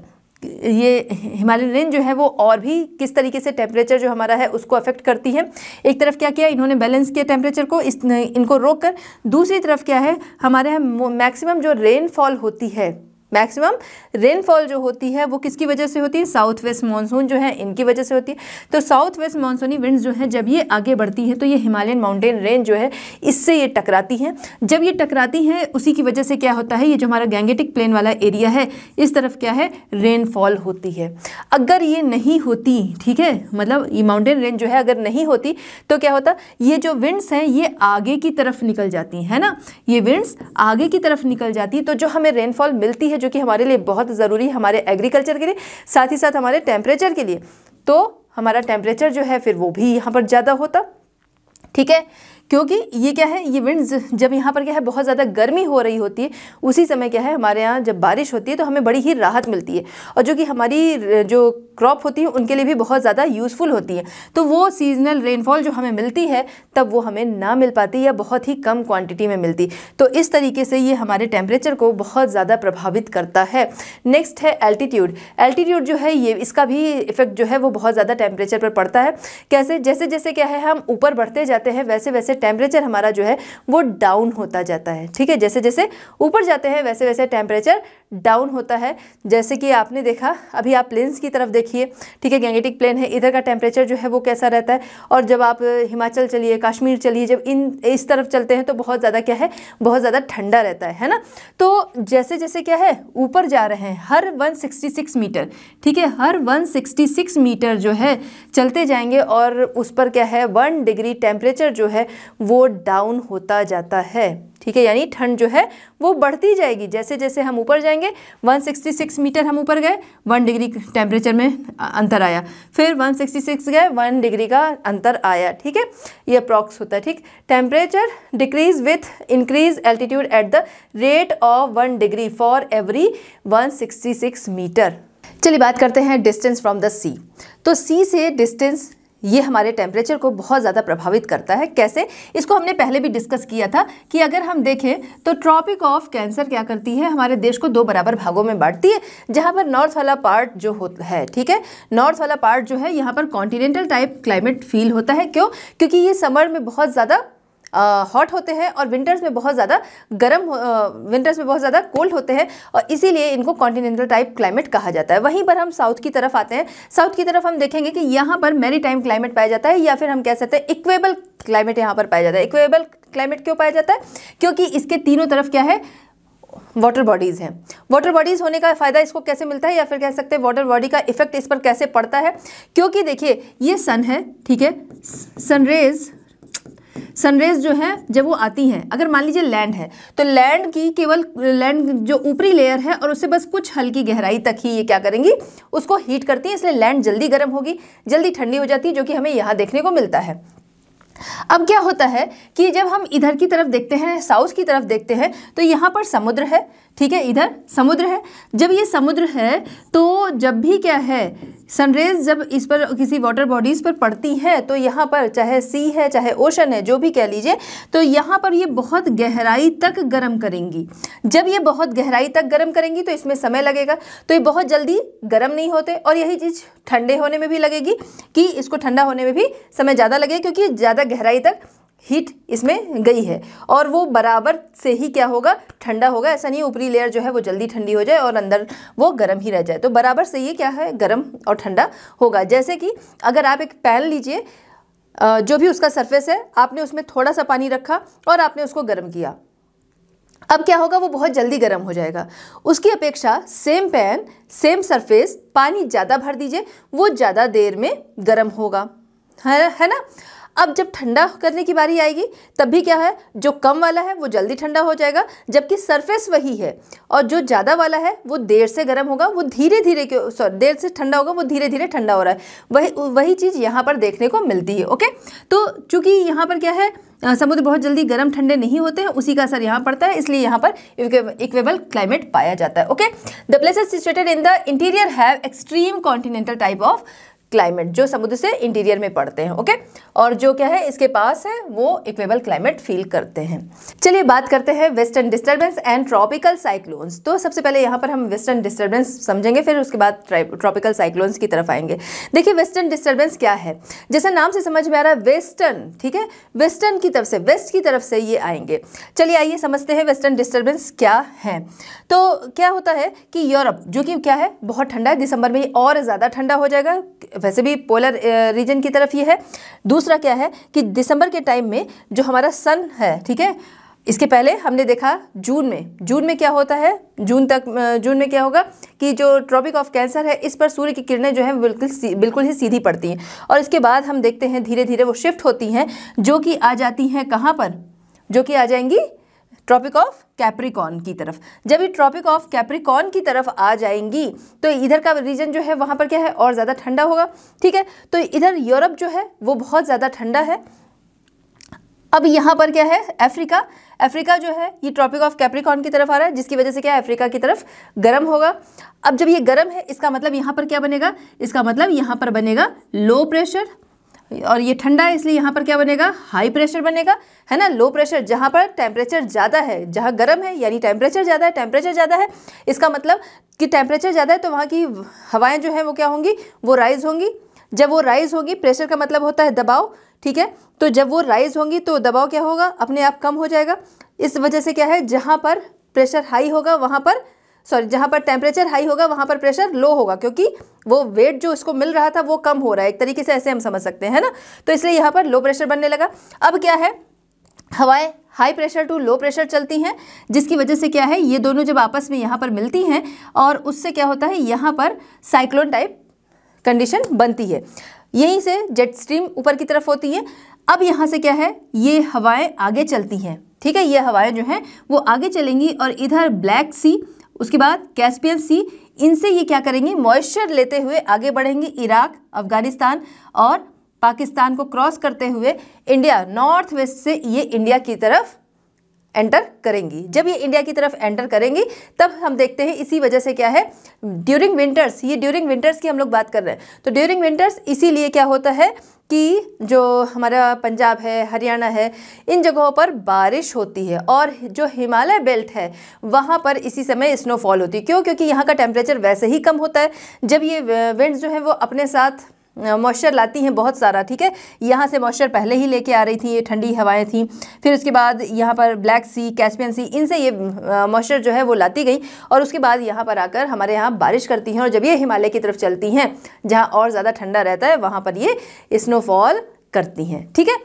ये हिमालयन रेंज जो है वो और भी किस तरीके से टेम्परेचर जो हमारा है उसको अफेक्ट करती है एक तरफ क्या किया इन्होंने बैलेंस किया टेम्परेचर को इस इनको रोक कर दूसरी तरफ क्या है हमारे यहाँ मैक्सिमम जो रेनफॉल होती है मैक्सिमम रेनफॉल जो होती है वो किसकी वजह से होती है साउथ वेस्ट मानसून जो है इनकी वजह से होती है तो साउथ वेस्ट मानसूनी विंड्स जो है जब ये आगे बढ़ती है तो ये हिमालयन माउंटेन रेंज जो है इससे ये टकराती है जब ये टकराती है उसी की वजह से क्या होता है ये जो हमारा गैंगेटिक प्लेन वाला एरिया है इस तरफ क्या है रेनफॉल होती है अगर ये नहीं होती ठीक है मतलब ये माउंटेन रेंज जो है अगर नहीं होती तो क्या होता ये जो विंड्स हैं ये आगे की तरफ निकल जाती है ना ये विंड्स आगे की तरफ निकल जाती है तो जो हमें रेनफॉल मिलती है जो कि हमारे लिए बहुत ज़रूरी है हमारे एग्रीकल्चर के लिए साथ ही साथ हमारे टेम्परेचर के लिए तो हमारा टेम्परेचर जो है फिर वो भी यहाँ पर ज़्यादा होता ठीक है क्योंकि ये क्या है ये विंड्स जब यहाँ पर क्या है बहुत ज़्यादा गर्मी हो रही होती है उसी समय क्या है हमारे यहाँ जब बारिश होती है तो हमें बड़ी ही राहत मिलती है और जो कि हमारी जो क्रॉप होती है उनके लिए भी बहुत ज़्यादा यूज़फुल होती है तो वो सीजनल रेनफॉल जो हमें मिलती है तब वो हमें ना मिल पाती या बहुत ही कम क्वान्टिटी में मिलती तो इस तरीके से ये हमारे टेम्परेचर को बहुत ज़्यादा प्रभावित करता है नेक्स्ट है एल्टीट्यूड एल्टीट्यूड जो है ये इसका भी इफेक्ट जो है वो बहुत ज़्यादा टेम्परेचर पर पड़ता है कैसे जैसे जैसे क्या है हम ऊपर बढ़ते जाते हैं वैसे वैसे टेम्परेचर हमारा जो है वो डाउन होता जाता है ठीक है जैसे जैसे ऊपर जाते हैं वैसे वैसे टेम्परेचर डाउन होता है जैसे कि आपने देखा अभी आप प्लेन्स की तरफ देखिए ठीक है गैंगेटिक प्लेन है इधर का टेम्परेचर जो है वो कैसा रहता है और जब आप हिमाचल चलिए कश्मीर चलिए जब इन इस तरफ चलते हैं तो बहुत ज़्यादा क्या है बहुत ज़्यादा ठंडा रहता है है ना तो जैसे जैसे क्या है ऊपर जा रहे हैं हर वन मीटर ठीक है हर वन मीटर जो है चलते जाएंगे और उस पर क्या है वन डिग्री टेम्परेचर जो है वो डाउन होता जाता है ठीक है यानी ठंड जो है वो बढ़ती जाएगी जैसे जैसे हम ऊपर जाएंगे 166 मीटर हम ऊपर गए वन डिग्री टेम्परेचर में अंतर आया फिर 166 गए वन डिग्री का अंतर आया ठीक है ये अप्रॉक्स होता है ठीक temperature decrease with increase altitude at the rate of one degree for every one metre चलिए बात करते हैं डिस्टेंस फ्रॉम द सी तो सी से डिस्टेंस ये हमारे टेम्परेचर को बहुत ज़्यादा प्रभावित करता है कैसे इसको हमने पहले भी डिस्कस किया था कि अगर हम देखें तो ट्रॉपिक ऑफ कैंसर क्या करती है हमारे देश को दो बराबर भागों में बांटती है जहाँ पर नॉर्थ वाला पार्ट जो हो है ठीक है नॉर्थ वाला पार्ट जो है यहाँ पर कॉन्टिनेंटल टाइप क्लाइमेट फील होता है क्यों क्योंकि ये समर में बहुत ज़्यादा हॉट होते हैं और विंटर्स में बहुत ज़्यादा गर्म विंटर्स में बहुत ज़्यादा कोल्ड होते हैं और इसीलिए इनको कॉन्टिनेंटल टाइप क्लाइमेट कहा जाता है वहीं पर हम साउथ की तरफ आते हैं साउथ की तरफ हम देखेंगे कि यहाँ पर मेरी टाइम क्लाइमेट पाया जाता है या फिर हम कह सकते हैं इक्वेबल क्लाइमेट यहाँ पर पाया जाता है इक्वेबल क्लाइमेट क्यों पाया जाता है क्योंकि इसके तीनों तरफ क्या है वाटर बॉडीज़ हैं वाटर बॉडीज़ होने का फ़ायदा इसको कैसे मिलता है या फिर कह सकते हैं वाटर बॉडी का इफेक्ट इस पर कैसे पड़ता है क्योंकि देखिए ये सन है ठीक है सनरेज़ सनरेज जो है जब वो आती हैं अगर मान लीजिए लैंड है तो लैंड की केवल लैंड जो ऊपरी लेयर है और उससे बस कुछ हल्की गहराई तक ही ये क्या करेंगी उसको हीट करती है इसलिए लैंड जल्दी गर्म होगी जल्दी ठंडी हो जाती है जो कि हमें यहाँ देखने को मिलता है अब क्या होता है कि जब हम इधर की तरफ देखते हैं साउथ की तरफ देखते हैं तो यहाँ पर समुद्र है ठीक है इधर समुद्र है जब ये समुद्र है तो जब भी क्या है सनरेज जब इस पर किसी वाटर बॉडीज़ पर पड़ती हैं तो यहाँ पर चाहे सी है चाहे ओशन है जो भी कह लीजिए तो यहाँ पर ये बहुत गहराई तक गर्म करेंगी जब ये बहुत गहराई तक गर्म करेंगी तो इसमें समय लगेगा तो ये बहुत जल्दी गर्म नहीं होते और यही चीज़ ठंडे होने में भी लगेगी कि इसको ठंडा होने में भी समय ज़्यादा लगेगा क्योंकि ज़्यादा गहराई तक हीट इसमें गई है और वो बराबर से ही क्या होगा ठंडा होगा ऐसा नहीं ऊपरी लेयर जो है वो जल्दी ठंडी हो जाए और अंदर वो गर्म ही रह जाए तो बराबर से ये क्या है गर्म और ठंडा होगा जैसे कि अगर आप एक पैन लीजिए जो भी उसका सरफेस है आपने उसमें थोड़ा सा पानी रखा और आपने उसको गर्म किया अब क्या होगा वो बहुत जल्दी गर्म हो जाएगा उसकी अपेक्षा सेम पैन सेम सरफेस पानी ज़्यादा भर दीजिए वो ज़्यादा देर में गर्म होगा है है ना अब जब ठंडा करने की बारी आएगी तब भी क्या है जो कम वाला है वो जल्दी ठंडा हो जाएगा जबकि सरफेस वही है और जो ज़्यादा वाला है वो देर से गर्म होगा वो धीरे धीरे सॉरी देर से ठंडा होगा वो धीरे धीरे ठंडा हो रहा है वही वही चीज़ यहाँ पर देखने को मिलती है ओके तो चूँकि यहाँ पर क्या है समुद्र बहुत जल्दी गर्म ठंडे नहीं होते हैं उसी का असर यहाँ पड़ता है इसलिए यहाँ पर इक्वेबल क्लाइमेट पाया जाता है okay the place situated in the interior have extreme continental type of climate जो समुद्र से इंटीरियर में पड़ते हैं ओके और जो क्या है इसके पास है वो इक्वेबल क्लाइमेट फील करते हैं चलिए बात करते हैं western disturbance and tropical cyclones तो सबसे पहले यहाँ पर हम वेस्टर्न डिस्टर्बेंस समझेंगे फिर उसके बाद ट्रॉपिकल साइक्लोन्स की तरफ आएंगे देखिए वेस्टर्न डिस्टर्बेंस क्या है जैसा नाम से समझ में आ रहा है वेस्टर्न ठीक है वेस्टर्न की तरफ से वेस्ट की तरफ से ये आएंगे चलिए आइए समझते हैं वेस्टर्न डिस्टर्बेंस क्या है तो क्या होता है कि यूरोप जो कि क्या है बहुत ठंडा है दिसंबर में और ज़्यादा ठंडा हो जाएगा वैसे भी पोलर रीजन की तरफ ये है दूसरा क्या है कि दिसंबर के टाइम में जो हमारा सन है ठीक है इसके पहले हमने देखा जून में जून में क्या होता है जून तक जून में क्या होगा कि जो ट्रॉपिक ऑफ कैंसर है इस पर सूर्य की किरणें जो हैं बिल्कुल बिल्कुल ही सीधी पड़ती हैं और इसके बाद हम देखते हैं धीरे धीरे वो शिफ्ट होती हैं जो कि आ जाती हैं कहाँ पर जो कि आ जाएंगी ट्रॉपिक ऑफ कैप्रिकॉन की तरफ जब ये ट्रॉपिक ऑफ कैप्रिकॉन की तरफ आ जाएंगी तो इधर का रीजन जो है वहां पर क्या है और ज़्यादा ठंडा होगा ठीक है तो इधर यूरोप जो है वो बहुत ज़्यादा ठंडा है अब यहाँ पर क्या है अफ्रीका अफ्रीका जो है ये ट्रॉपिक ऑफ कैप्रिकॉन की तरफ आ रहा है जिसकी वजह से क्या है अफ्रीका की तरफ गर्म होगा अब जब ये गर्म है इसका मतलब यहाँ पर क्या बनेगा इसका मतलब यहाँ पर बनेगा लो प्रेशर और ये ठंडा है इसलिए यहाँ पर क्या बनेगा हाई प्रेशर बनेगा है ना लो प्रेशर जहाँ पर टेम्परेचर ज़्यादा है जहाँ गर्म है यानी टेम्परेचर ज़्यादा है टेम्परेचर ज़्यादा है इसका मतलब कि टेम्परेचर ज़्यादा है तो वहाँ की हवाएं जो हैं वो क्या होंगी वो राइज़ होंगी जब वो राइज़ होगी प्रेशर का मतलब होता है दबाव ठीक है तो जब वो राइज़ होंगी तो दबाव क्या होगा अपने आप कम हो जाएगा इस वजह से क्या है जहाँ पर प्रेशर हाई होगा वहाँ पर सॉरी जहाँ पर टेम्परेचर हाई होगा वहाँ पर प्रेशर लो होगा क्योंकि वो वेट जो इसको मिल रहा था वो कम हो रहा है एक तरीके से ऐसे हम समझ सकते हैं ना तो इसलिए यहाँ पर लो प्रेशर बनने लगा अब क्या है हवाएं high pressure to low pressure चलती हैं जिसकी वजह से क्या है ये दोनों जब आपस में यहाँ पर मिलती हैं और उससे क्या होता है यहाँ पर साइक्लोन टाइप कंडीशन बनती है यहीं से जेट स्ट्रीम ऊपर की तरफ होती है अब यहाँ से क्या है ये हवाएं आगे चलती हैं ठीक है ये हवाएं जो हैं वो आगे चलेंगी और इधर ब्लैक सी उसके बाद कैस्पियन सी इनसे ये क्या करेंगे मॉइस्चर लेते हुए आगे बढ़ेंगे इराक अफगानिस्तान और पाकिस्तान को क्रॉस करते हुए इंडिया नॉर्थ वेस्ट से ये इंडिया की तरफ एंटर करेंगी जब ये इंडिया की तरफ एंटर करेंगी तब हम देखते हैं इसी वजह से क्या है ड्यूरिंग विंटर्स ये ड्यूरिंग विंटर्स की हम लोग बात कर रहे हैं तो ड्यूरिंग विंटर्स इसीलिए क्या होता है कि जो हमारा पंजाब है हरियाणा है इन जगहों पर बारिश होती है और जो हिमालय बेल्ट है वहाँ पर इसी समय स्नोफॉल होती है क्यों क्योंकि यहाँ का टेम्परेचर वैसे ही कम होता है जब ये विंड्स जो है वो अपने साथ मॉइस्चर लाती हैं बहुत सारा ठीक है यहाँ से मॉइस्चर पहले ही लेके आ रही थी ये ठंडी हवाएं थी फिर उसके बाद यहाँ पर ब्लैक सी कैस्पियन सी इनसे ये मॉइस्चर जो है वो लाती गई और उसके बाद यहाँ पर आकर हमारे यहाँ बारिश करती हैं और जब ये हिमालय की तरफ चलती हैं जहाँ और ज़्यादा ठंडा रहता है वहाँ पर ये स्नोफॉल करती हैं ठीक है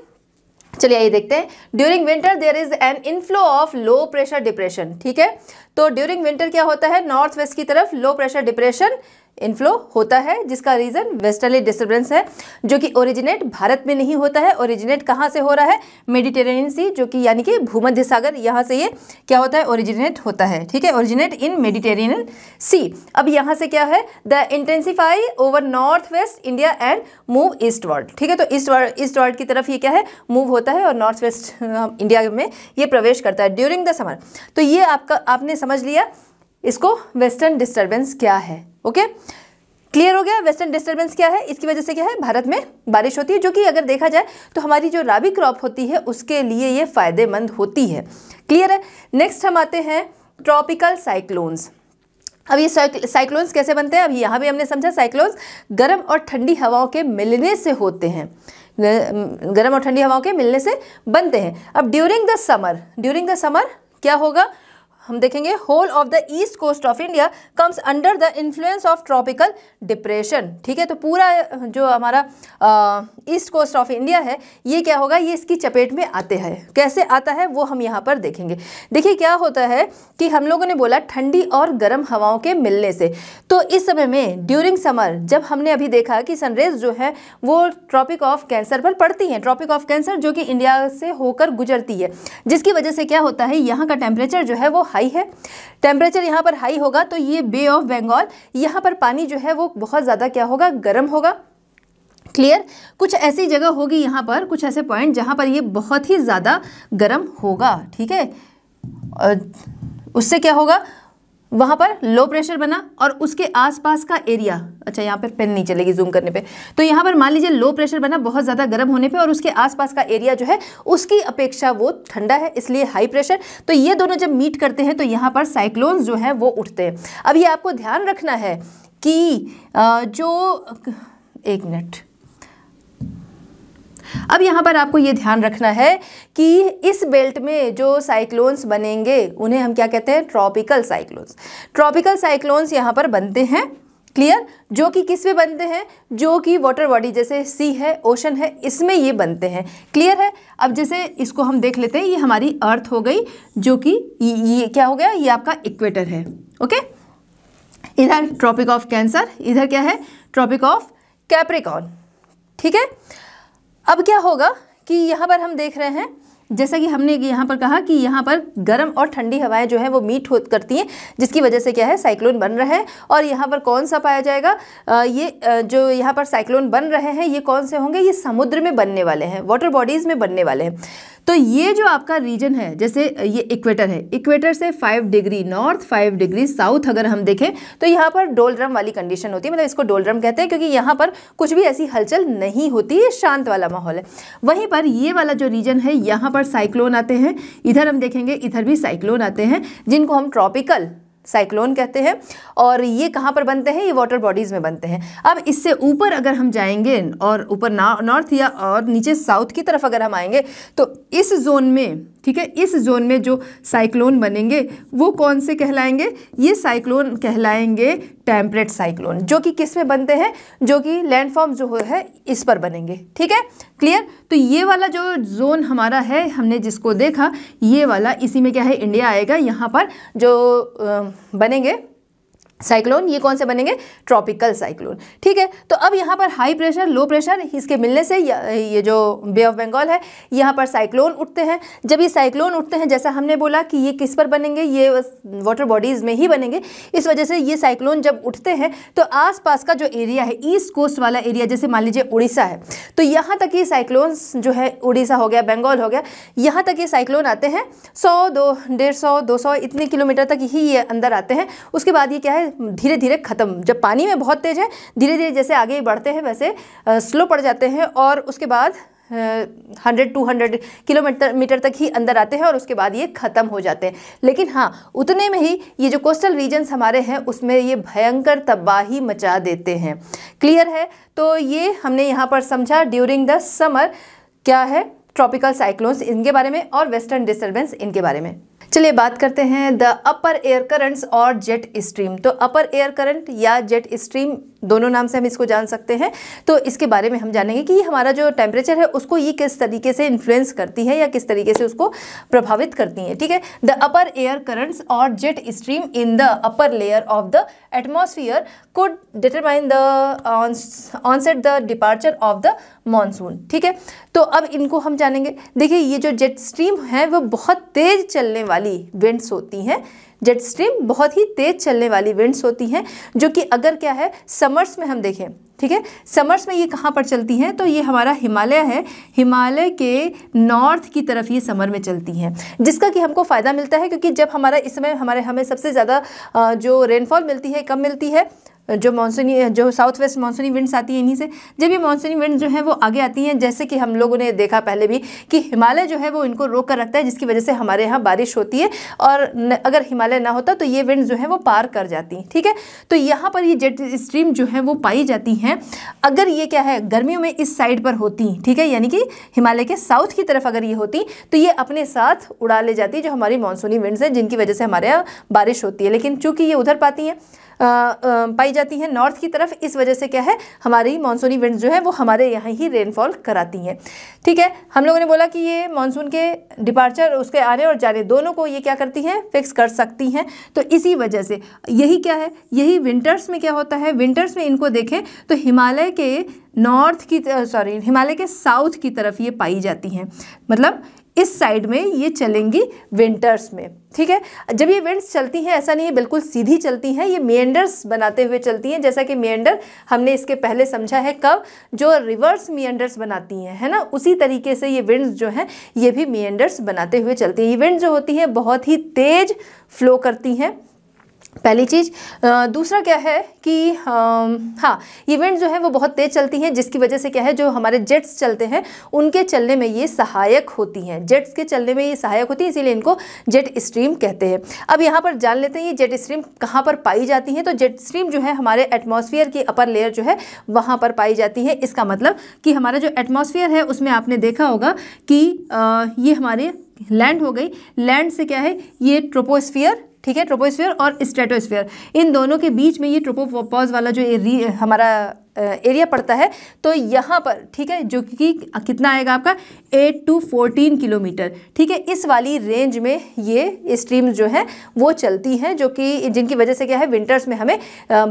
चलिए आइए देखते हैं during winter there is an inflow of low pressure depression ठीक है तो ड्यूरिंग विंटर क्या होता है नॉर्थ वेस्ट की तरफ लो प्रेशर डिप्रेशन इनफ्लो होता है जिसका रीज़न वेस्टर्ली डिस्टर्बेंस है जो कि ओरिजिनेट भारत में नहीं होता है ओरिजिनेट कहाँ से हो रहा है मेडिटेरेनियन सी जो कि यानी कि भूमध्य सागर यहाँ से ये क्या होता है ओरिजिनेट होता है ठीक है ओरिजिनेट इन मेडिटेरेनियन सी अब यहाँ से क्या है the intensify over north west India and move eastward ठीक है तो ईस्ट वर्ल्ड ईस्ट वर्ल्ड की तरफ ये क्या है मूव होता है और नॉर्थ वेस्ट इंडिया में ये प्रवेश करता है ड्यूरिंग द समर तो ये आपका आपने समझ लिया इसको वेस्टर्न डिस्टर्बेंस क्या है ओके क्लियर हो गया वेस्टर्न डिस्टर्बेंस क्या है इसकी वजह से क्या है भारत में बारिश होती है जो कि अगर देखा जाए तो हमारी जो राबी क्रॉप होती है उसके लिए ये फ़ायदेमंद होती है क्लियर है नेक्स्ट हम आते हैं ट्रॉपिकल साइक्लोन्स अब ये साइक्लोन्स कैसे बनते हैं अब यहाँ भी हमने समझा साइक्लोन्स गर्म और ठंडी हवाओं के मिलने से होते हैं गर्म और ठंडी हवाओं के मिलने से बनते हैं अब during the summer during the summer क्या होगा हम देखेंगे whole of the east coast of India comes under the influence of tropical depression ठीक है तो पूरा जो हमारा ईस्ट कोस्ट ऑफ इंडिया है ये क्या होगा ये इसकी चपेट में आते हैं कैसे आता है वो हम यहाँ पर देखेंगे देखिए क्या होता है कि हम लोगों ने बोला ठंडी और गर्म हवाओं के मिलने से तो इस समय में ड्यूरिंग समर जब हमने अभी देखा कि सनरेज जो है वो ट्रॉपिक ऑफ कैंसर पर पड़ती है ट्रॉपिक ऑफ कैंसर जो कि इंडिया से होकर गुजरती है जिसकी वजह से क्या होता है यहाँ का टेम्परेचर जो है वो हाई है टेम्परेचर यहाँ पर हाई होगा तो ये बे ऑफ बंगाल यहाँ पर पानी जो है वो बहुत ज़्यादा क्या होगा गर्म होगा क्लियर कुछ ऐसी जगह होगी यहाँ पर कुछ ऐसे पॉइंट जहाँ पर ये बहुत ही ज़्यादा गर्म होगा ठीक है उससे क्या होगा वहाँ पर लो प्रेशर बना और उसके आसपास का एरिया अच्छा यहाँ पर पेन नहीं चलेगी जूम करने पे तो यहाँ पर मान लीजिए लो प्रेशर बना बहुत ज़्यादा गर्म होने पे और उसके आसपास का एरिया जो है उसकी अपेक्षा वो ठंडा है इसलिए हाई प्रेशर तो ये दोनों जब मीट करते हैं तो यहाँ पर साइक्लोन्स जो है वो उठते हैं अब ये आपको ध्यान रखना है कि जो एक मिनट अब यहाँ पर आपको ये ध्यान रखना है कि इस बेल्ट में जो साइक्लोन्स बनेंगे उन्हें हम क्या कहते हैं ट्रॉपिकल साइक्लोन्स ट्रॉपिकल साइक्लोन्स यहाँ पर बनते हैं क्लियर जो कि किस में बनते हैं जो कि वाटर बॉडी जैसे सी है ओशन है इसमें ये बनते हैं क्लियर है अब जैसे इसको हम देख लेते हैं ये हमारी अर्थ हो गई जो कि ये क्या हो गया ये आपका इक्वेटर है ओके इधर ट्रॉपिक ऑफ कैंसर इधर क्या है ट्रॉपिक ऑफ कैप्रिकॉन ठीक है अब क्या होगा कि यहाँ पर हम देख रहे हैं जैसा कि हमने यहाँ पर कहा कि यहाँ पर गर्म और ठंडी हवाएं जो हैं वो मीट हो करती हैं जिसकी वजह से क्या है साइक्लोन बन रहे हैं और यहाँ पर कौन सा पाया जाएगा आ, ये जो यहाँ पर साइक्लोन बन रहे हैं ये कौन से होंगे ये समुद्र में बनने वाले हैं वाटर बॉडीज़ में बनने वाले हैं तो ये जो आपका रीजन है जैसे ये इक्वेटर है इक्वेटर से five degree north five degree south अगर हम देखें तो यहाँ पर डोलड्रम वाली कंडीशन होती है मतलब इसको डोलड्रम कहते हैं क्योंकि यहाँ पर कुछ भी ऐसी हलचल नहीं होती ये शांत वाला माहौल है वहीं पर ये वाला जो रीजन है यहाँ पर साइक्लोन आते हैं इधर हम देखेंगे इधर भी साइक्लोन आते हैं जिनको हम ट्रॉपिकल साइक्लोन कहते हैं और ये कहाँ पर बनते हैं ये वाटर बॉडीज़ में बनते हैं अब इससे ऊपर अगर हम जाएंगे और ऊपर नॉर्थ या और नीचे साउथ की तरफ अगर हम आएंगे तो इस जोन में ठीक है इस जोन में जो साइक्लोन बनेंगे वो कौन से कहलाएंगे ये साइक्लोन कहलाएंगे टेम्परेट साइक्लोन जो कि किस में बनते हैं जो कि लैंडफॉर्म जो है इस पर बनेंगे ठीक है क्लियर तो ये वाला जो जोन हमारा है हमने जिसको देखा ये वाला इसी में क्या है इंडिया आएगा यहाँ पर जो बनेंगे साइक्लोन ये कौन से बनेंगे ट्रॉपिकल साइक्लोन ठीक है तो अब यहाँ पर हाई प्रेशर लो प्रेशर इसके मिलने से ये जो बे ऑफ बंगाल है यहाँ पर साइक्लोन उठते हैं जब ये साइक्लोन उठते हैं जैसा हमने बोला कि ये किस पर बनेंगे ये वाटर बॉडीज़ में ही बनेंगे इस वजह से ये साइक्लोन जब उठते हैं तो आस का जो एरिया है ईस्ट कोस्ट वाला एरिया जैसे मान लीजिए उड़ीसा है तो यहाँ तक ये साइक्लोन्स जो है उड़ीसा हो गया बंगाल हो गया यहाँ तक ये साइक्लोन आते हैं सौ दो डेढ़ सौ दो सौ इतने किलोमीटर तक ही ये अंदर आते हैं उसके बाद ये क्या है धीरे धीरे ख़त्म जब पानी में बहुत तेज़ है धीरे धीरे जैसे आगे बढ़ते हैं वैसे स्लो पड़ जाते हैं और उसके बाद hundred to hundred kilometre metre तक ही अंदर आते हैं और उसके बाद ये ख़त्म हो जाते हैं लेकिन हाँ उतने में ही ये जो कोस्टल रीजन्स हमारे हैं उसमें ये भयंकर तबाही मचा देते हैं क्लियर है तो ये हमने यहाँ पर समझा ड्यूरिंग द समर क्या है ट्रॉपिकल साइक्लोन्स इनके बारे में और वेस्टर्न डिस्टर्बेंस इनके बारे में चलिए बात करते हैं द अपर एयर करंट्स और जेट स्ट्रीम तो अपर एयर करंट या जेट स्ट्रीम दोनों नाम से हम इसको जान सकते हैं तो इसके बारे में हम जानेंगे कि हमारा जो टेम्परेचर है उसको ये किस तरीके से इन्फ्लुएंस करती है या किस तरीके से उसको प्रभावित करती है ठीक है द अपर एयर करंट्स और jet stream in the upper layer of the atmosphere could determine the onset the departure of the monsoon ठीक है तो अब इनको हम जानेंगे देखिए ये जो जेट स्ट्रीम है वो बहुत तेज़ चलने वाली विंड्स होती हैं जेट स्ट्रीम बहुत ही तेज़ चलने वाली विंड्स होती हैं जो कि अगर क्या है समर्स में हम देखें ठीक है समर्स में ये कहाँ पर चलती हैं तो ये हमारा हिमालय है हिमालय के नॉर्थ की तरफ ये समर में चलती हैं जिसका कि हमको फ़ायदा मिलता है क्योंकि जब हमारा इस समय हमारे हमें सबसे ज़्यादा जो रेनफॉल मिलती है कम मिलती है जो मानसूनी जो साउथ वेस्ट मानसूनी विंड्स आती हैं इन्हीं से जब ये मानसूनी विंड जो है वो आगे आती हैं जैसे कि हम लोगों ने देखा पहले भी कि हिमालय जो है वो इनको रोक कर रखता है जिसकी वजह से हमारे यहाँ बारिश होती है और न, अगर हिमालय ना होता तो ये विंड जो है वो पार कर जाती हैं ठीक है तो यहाँ पर ये जेट स्ट्रीम जो है वो पाई जाती हैं अगर ये क्या है गर्मियों में इस साइड पर होती ठीक है यानी कि हिमालय के साउथ की तरफ अगर ये होती तो ये अपने साथ उड़ा ले जाती जो हमारी मानसूनी विंड्स हैं जिनकी वजह से हमारे यहाँ बारिश होती है लेकिन चूँकि ये उधर पाती हैं पाई जाती हैं नॉर्थ की तरफ इस वजह से क्या है हमारी मानसूनी विंड जो है वो हमारे यहाँ ही रेनफॉल कराती हैं ठीक है हम लोगों ने बोला कि ये मानसून के डिपार्चर उसके आने और जाने दोनों को ये क्या करती हैं फिक्स कर सकती हैं तो इसी वजह से यही क्या है यही विंटर्स में क्या होता है विंटर्स में इनको देखें तो हिमालय के नॉर्थ की सॉरी हिमालय के साउथ की तरफ ये पाई जाती हैं मतलब इस साइड में ये चलेंगी विंटर्स में ठीक है जब ये विंड्स चलती हैं ऐसा नहीं है बिल्कुल सीधी चलती हैं ये मेंडर्स बनाते हुए चलती हैं जैसा कि मेंडर हमने इसके पहले समझा है कब जो रिवर्स मेंडर्स बनाती हैं है ना उसी तरीके से ये विंड्स जो हैं ये भी मेंडर्स बनाते हुए चलती हैं ये विंड जो होती हैं बहुत ही तेज़ फ्लो करती हैं पहली चीज़ दूसरा क्या है कि हाँ इवेंट जो है वो बहुत तेज़ चलती हैं जिसकी वजह से क्या है जो हमारे जेट्स चलते हैं उनके चलने में ये सहायक होती हैं जेट्स के चलने में ये सहायक होती हैं इसीलिए इनको जेट स्ट्रीम कहते हैं अब यहाँ पर जान लेते हैं ये जेट स्ट्रीम कहाँ पर पाई जाती हैं तो जेट स्ट्रीम जो है हमारे एटमोसफियर की अपर लेयर जो है वहाँ पर पाई जाती है इसका मतलब कि हमारा जो एटमोसफियर है उसमें आपने देखा होगा कि ये हमारे लैंड हो गई लैंड से क्या है ये ट्रोपोस्फियर ठीक है ट्रोपोस्फीयर और स्ट्रेटोस्फीयर इन दोनों के बीच में ये ट्रोपोपॉज वाला जो एरी, हमारा एरिया पड़ता है तो यहाँ पर ठीक है जो कि कितना आएगा आपका 8 टू 14 किलोमीटर ठीक है इस वाली रेंज में ये स्ट्रीम्स जो हैं वो चलती हैं जो कि जिनकी वजह से क्या है विंटर्स में हमें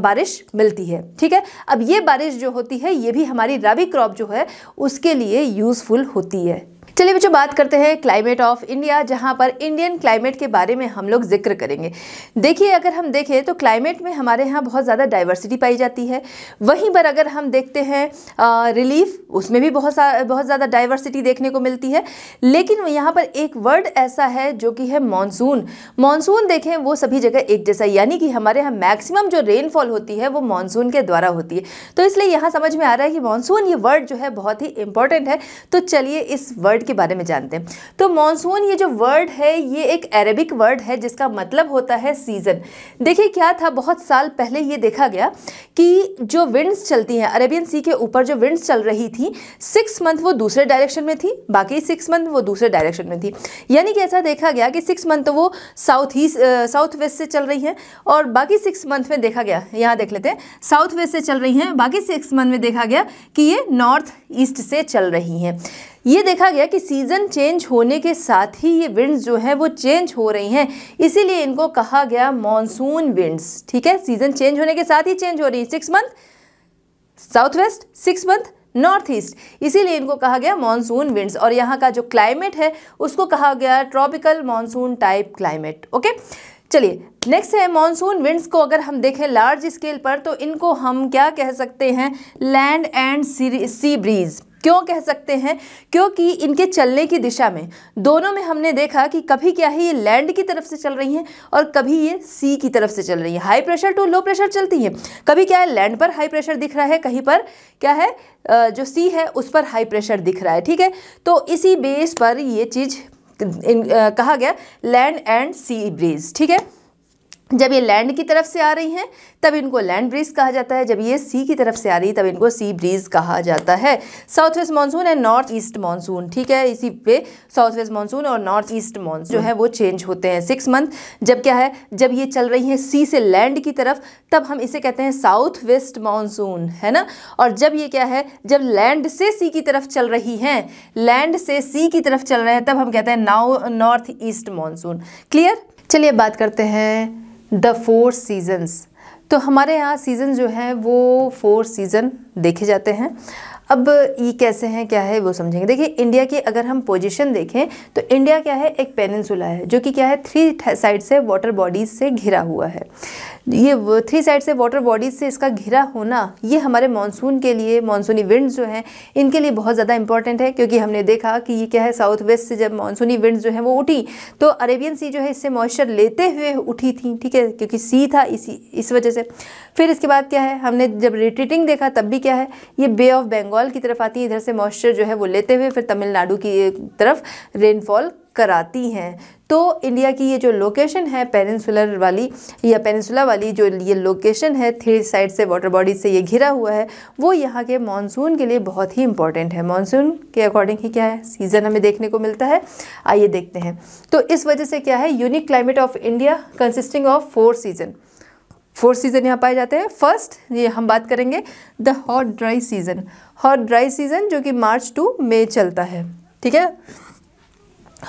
बारिश मिलती है ठीक है अब ये बारिश जो होती है ये भी हमारी रबी क्रॉप जो है उसके लिए यूज़फुल होती है चलिए बच्चों बात करते हैं क्लाइमेट ऑफ इंडिया जहाँ पर इंडियन क्लाइमेट के बारे में हम लोग जिक्र करेंगे देखिए अगर हम देखें तो क्लाइमेट में हमारे यहाँ बहुत ज़्यादा डाइवर्सिटी पाई जाती है वहीं पर अगर हम देखते हैं रिलीफ उसमें भी बहुत सा बहुत ज़्यादा डाइवर्सिटी देखने को मिलती है लेकिन यहाँ पर एक वर्ड ऐसा है जो कि है मानसून मानसून देखें वो सभी जगह एक जैसा यानी कि हमारे यहाँ मैक्सिमम जो रेनफॉल होती है वो मानसून के द्वारा होती है तो इसलिए यहाँ समझ में आ रहा है कि मानसून ये वर्ड जो है बहुत ही इंपॉर्टेंट है तो चलिए इस वर्ड के बारे में जानते हैं तो मानसून ये जो वर्ड है ये एक अरेबिक वर्ड है जिसका मतलब होता है सीज़न देखिए क्या था बहुत साल पहले ये देखा गया कि जो विंड्स चलती हैं अरेबियन सी के ऊपर जो विंड्स चल रही थी सिक्स मंथ वो दूसरे डायरेक्शन में थी बाकी सिक्स मंथ वो दूसरे डायरेक्शन में थी यानी कि ऐसा देखा गया कि सिक्स मंथ वो साउथ ईस्ट साउथ वेस्ट से चल रही हैं और बाकी सिक्स मंथ में देखा गया यहाँ देख लेते हैं साउथ वेस्ट से चल रही हैं बाकी सिक्स मंथ में देखा गया कि ये नॉर्थ ईस्ट से चल रही हैं ये देखा गया कि सीज़न चेंज होने के साथ ही ये विंड्स जो हैं वो चेंज हो रही हैं इसीलिए इनको कहा गया मानसून विंड्स ठीक है सीज़न चेंज होने के साथ ही चेंज हो रही है six month south west six month north east इसीलिए इनको कहा गया मानसून विंड्स और यहाँ का जो क्लाइमेट है उसको कहा गया tropical monsoon type climate okay चलिए नेक्स्ट है मानसून विंड्स को अगर हम देखें लार्ज स्केल पर तो इनको हम क्या कह सकते हैं लैंड एंड सी ब्रीज क्यों कह सकते हैं क्योंकि इनके चलने की दिशा में दोनों में हमने देखा कि कभी क्या है ये लैंड की तरफ से चल रही हैं और कभी ये सी की तरफ से चल रही है high pressure to low pressure चलती है कभी क्या है लैंड पर हाई प्रेशर दिख रहा है कहीं पर क्या है जो सी है उस पर हाई प्रेशर दिख रहा है ठीक है तो इसी बेस पर ये चीज़ कहा गया लैंड एंड सी ब्रिज ठीक है जब ये लैंड की तरफ से आ रही हैं तब इनको लैंड ब्रीज कहा जाता है जब ये सी की तरफ से आ रही है तब इनको सी ब्रीज कहा जाता है south west monsoon and north east monsoon ठीक है इसी पे साउथ वेस्ट मानसून और नॉर्थ ईस्ट मानसून जो है वो चेंज होते हैं सिक्स मंथ जब क्या है जब ये चल रही है सी से लैंड की तरफ तब हम इसे कहते हैं साउथ वेस्ट मानसून है ना और जब ये क्या है जब लैंड से सी की तरफ चल रही हैं लैंड से सी की तरफ चल रहे हैं तब हम कहते हैं now north east monsoon clear चलिए बात करते हैं द फोर सीजन्स तो हमारे यहाँ सीज़न जो है वो फोर सीज़न देखे जाते हैं अब ये कैसे हैं क्या है वो समझेंगे देखिए इंडिया की अगर हम पोजीशन देखें तो इंडिया क्या है एक पेनिनसुला है जो कि क्या है थ्री साइड से वाटर बॉडीज़ से घिरा हुआ है ये थ्री साइड से वाटर बॉडीज़ से इसका घिरा होना ये हमारे मानसून के लिए मानसूनी विंड जो हैं इनके लिए बहुत ज़्यादा इंपॉर्टेंट है क्योंकि हमने देखा कि ये क्या है साउथ वेस्ट से जब मानसूनी विंड जो है वो उठी तो अरेबियन सी जो है इससे मॉइस्चर लेते हुए उठी थी ठीक है क्योंकि सी था इसी इस वजह से फिर इसके बाद क्या है हमने जब रिट्रीटिंग देखा तब भी क्या है ये बे ऑफ बेंगाल बंगाल की तरफ आती है इधर से मॉइस्चर जो है वो लेते हुए फिर तमिलनाडु की तरफ रेनफॉल कराती हैं तो इंडिया की ये जो लोकेशन है पेनसुलर वाली या पेनसुला वाली जो ये लोकेशन है थ्री साइड से वाटर बॉडी से ये घिरा हुआ है वो यहाँ के मानसून के लिए बहुत ही इंपॉर्टेंट है मानसून के अकॉर्डिंग ही क्या है सीज़न हमें देखने को मिलता है आइए देखते हैं तो इस वजह से क्या है unique climate of India consisting of four season four season यहाँ पाए जाते हैं फर्स्ट ये हम बात करेंगे the hot dry season hot dry season जो कि मार्च टू मई चलता है ठीक है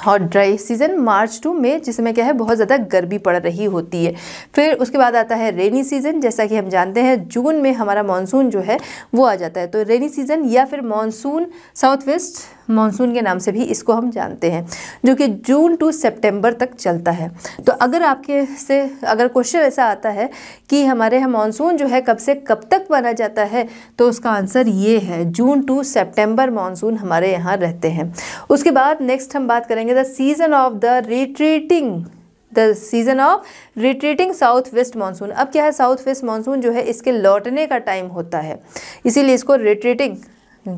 hot dry season March to May जिसमें क्या है बहुत ज़्यादा गर्मी पड़ रही होती है फिर उसके बाद आता है रेनी सीज़न जैसा कि हम जानते हैं जून में हमारा मानसून जो है वो आ जाता है तो रेनी सीज़न या फिर मानसून साउथ वेस्ट मानसून के नाम से भी इसको हम जानते हैं जो कि जून टू सितंबर तक चलता है तो अगर आपके से अगर क्वेश्चन ऐसा आता है कि हमारे यहाँ मानसून जो है कब से कब तक माना जाता है तो उसका आंसर ये है जून टू सेप्टेम्बर मानसून हमारे यहाँ रहते हैं उसके बाद नेक्स्ट हम बात करेंगे the season of the retreating the season of retreating south west monsoon अब क्या है साउथ वेस्ट मानसून जो है इसके लौटने का टाइम होता है इसीलिए इसको रिट्रीटिंग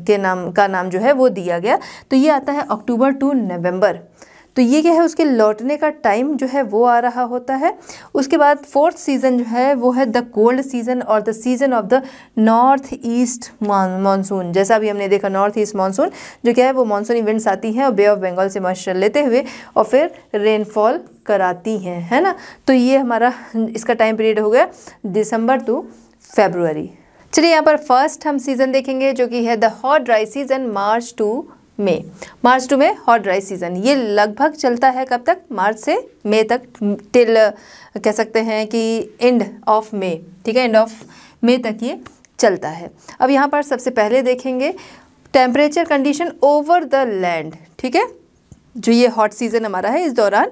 के नाम का नाम जो है वो दिया गया तो ये आता है अक्टूबर टू नवंबर तो ये क्या है उसके लौटने का टाइम जो है वो आ रहा होता है उसके बाद फोर्थ सीज़न जो है वो है द कोल्ड सीज़न और the season of the north east monsoon जैसा अभी हमने देखा नॉर्थ ईस्ट मानसून जो क्या है वो मानसून इवेंट्स आती हैं और बे ऑफ बंगाल से मॉइस्चर लेते हुए और फिर रेनफॉल कराती हैं है ना तो ये हमारा इसका टाइम पीरियड हो गया दिसंबर टू फेबरवरी चलिए यहाँ पर फर्स्ट हम सीज़न देखेंगे जो कि है the hot dry season March to May March to May hot dry season ये लगभग चलता है कब तक मार्च से मई तक टिल कह सकते हैं कि एंड ऑफ मे ठीक है एंड ऑफ मे तक ये चलता है अब यहाँ पर सबसे पहले देखेंगे temperature condition over the land ठीक है जो ये हॉट सीज़न हमारा है इस दौरान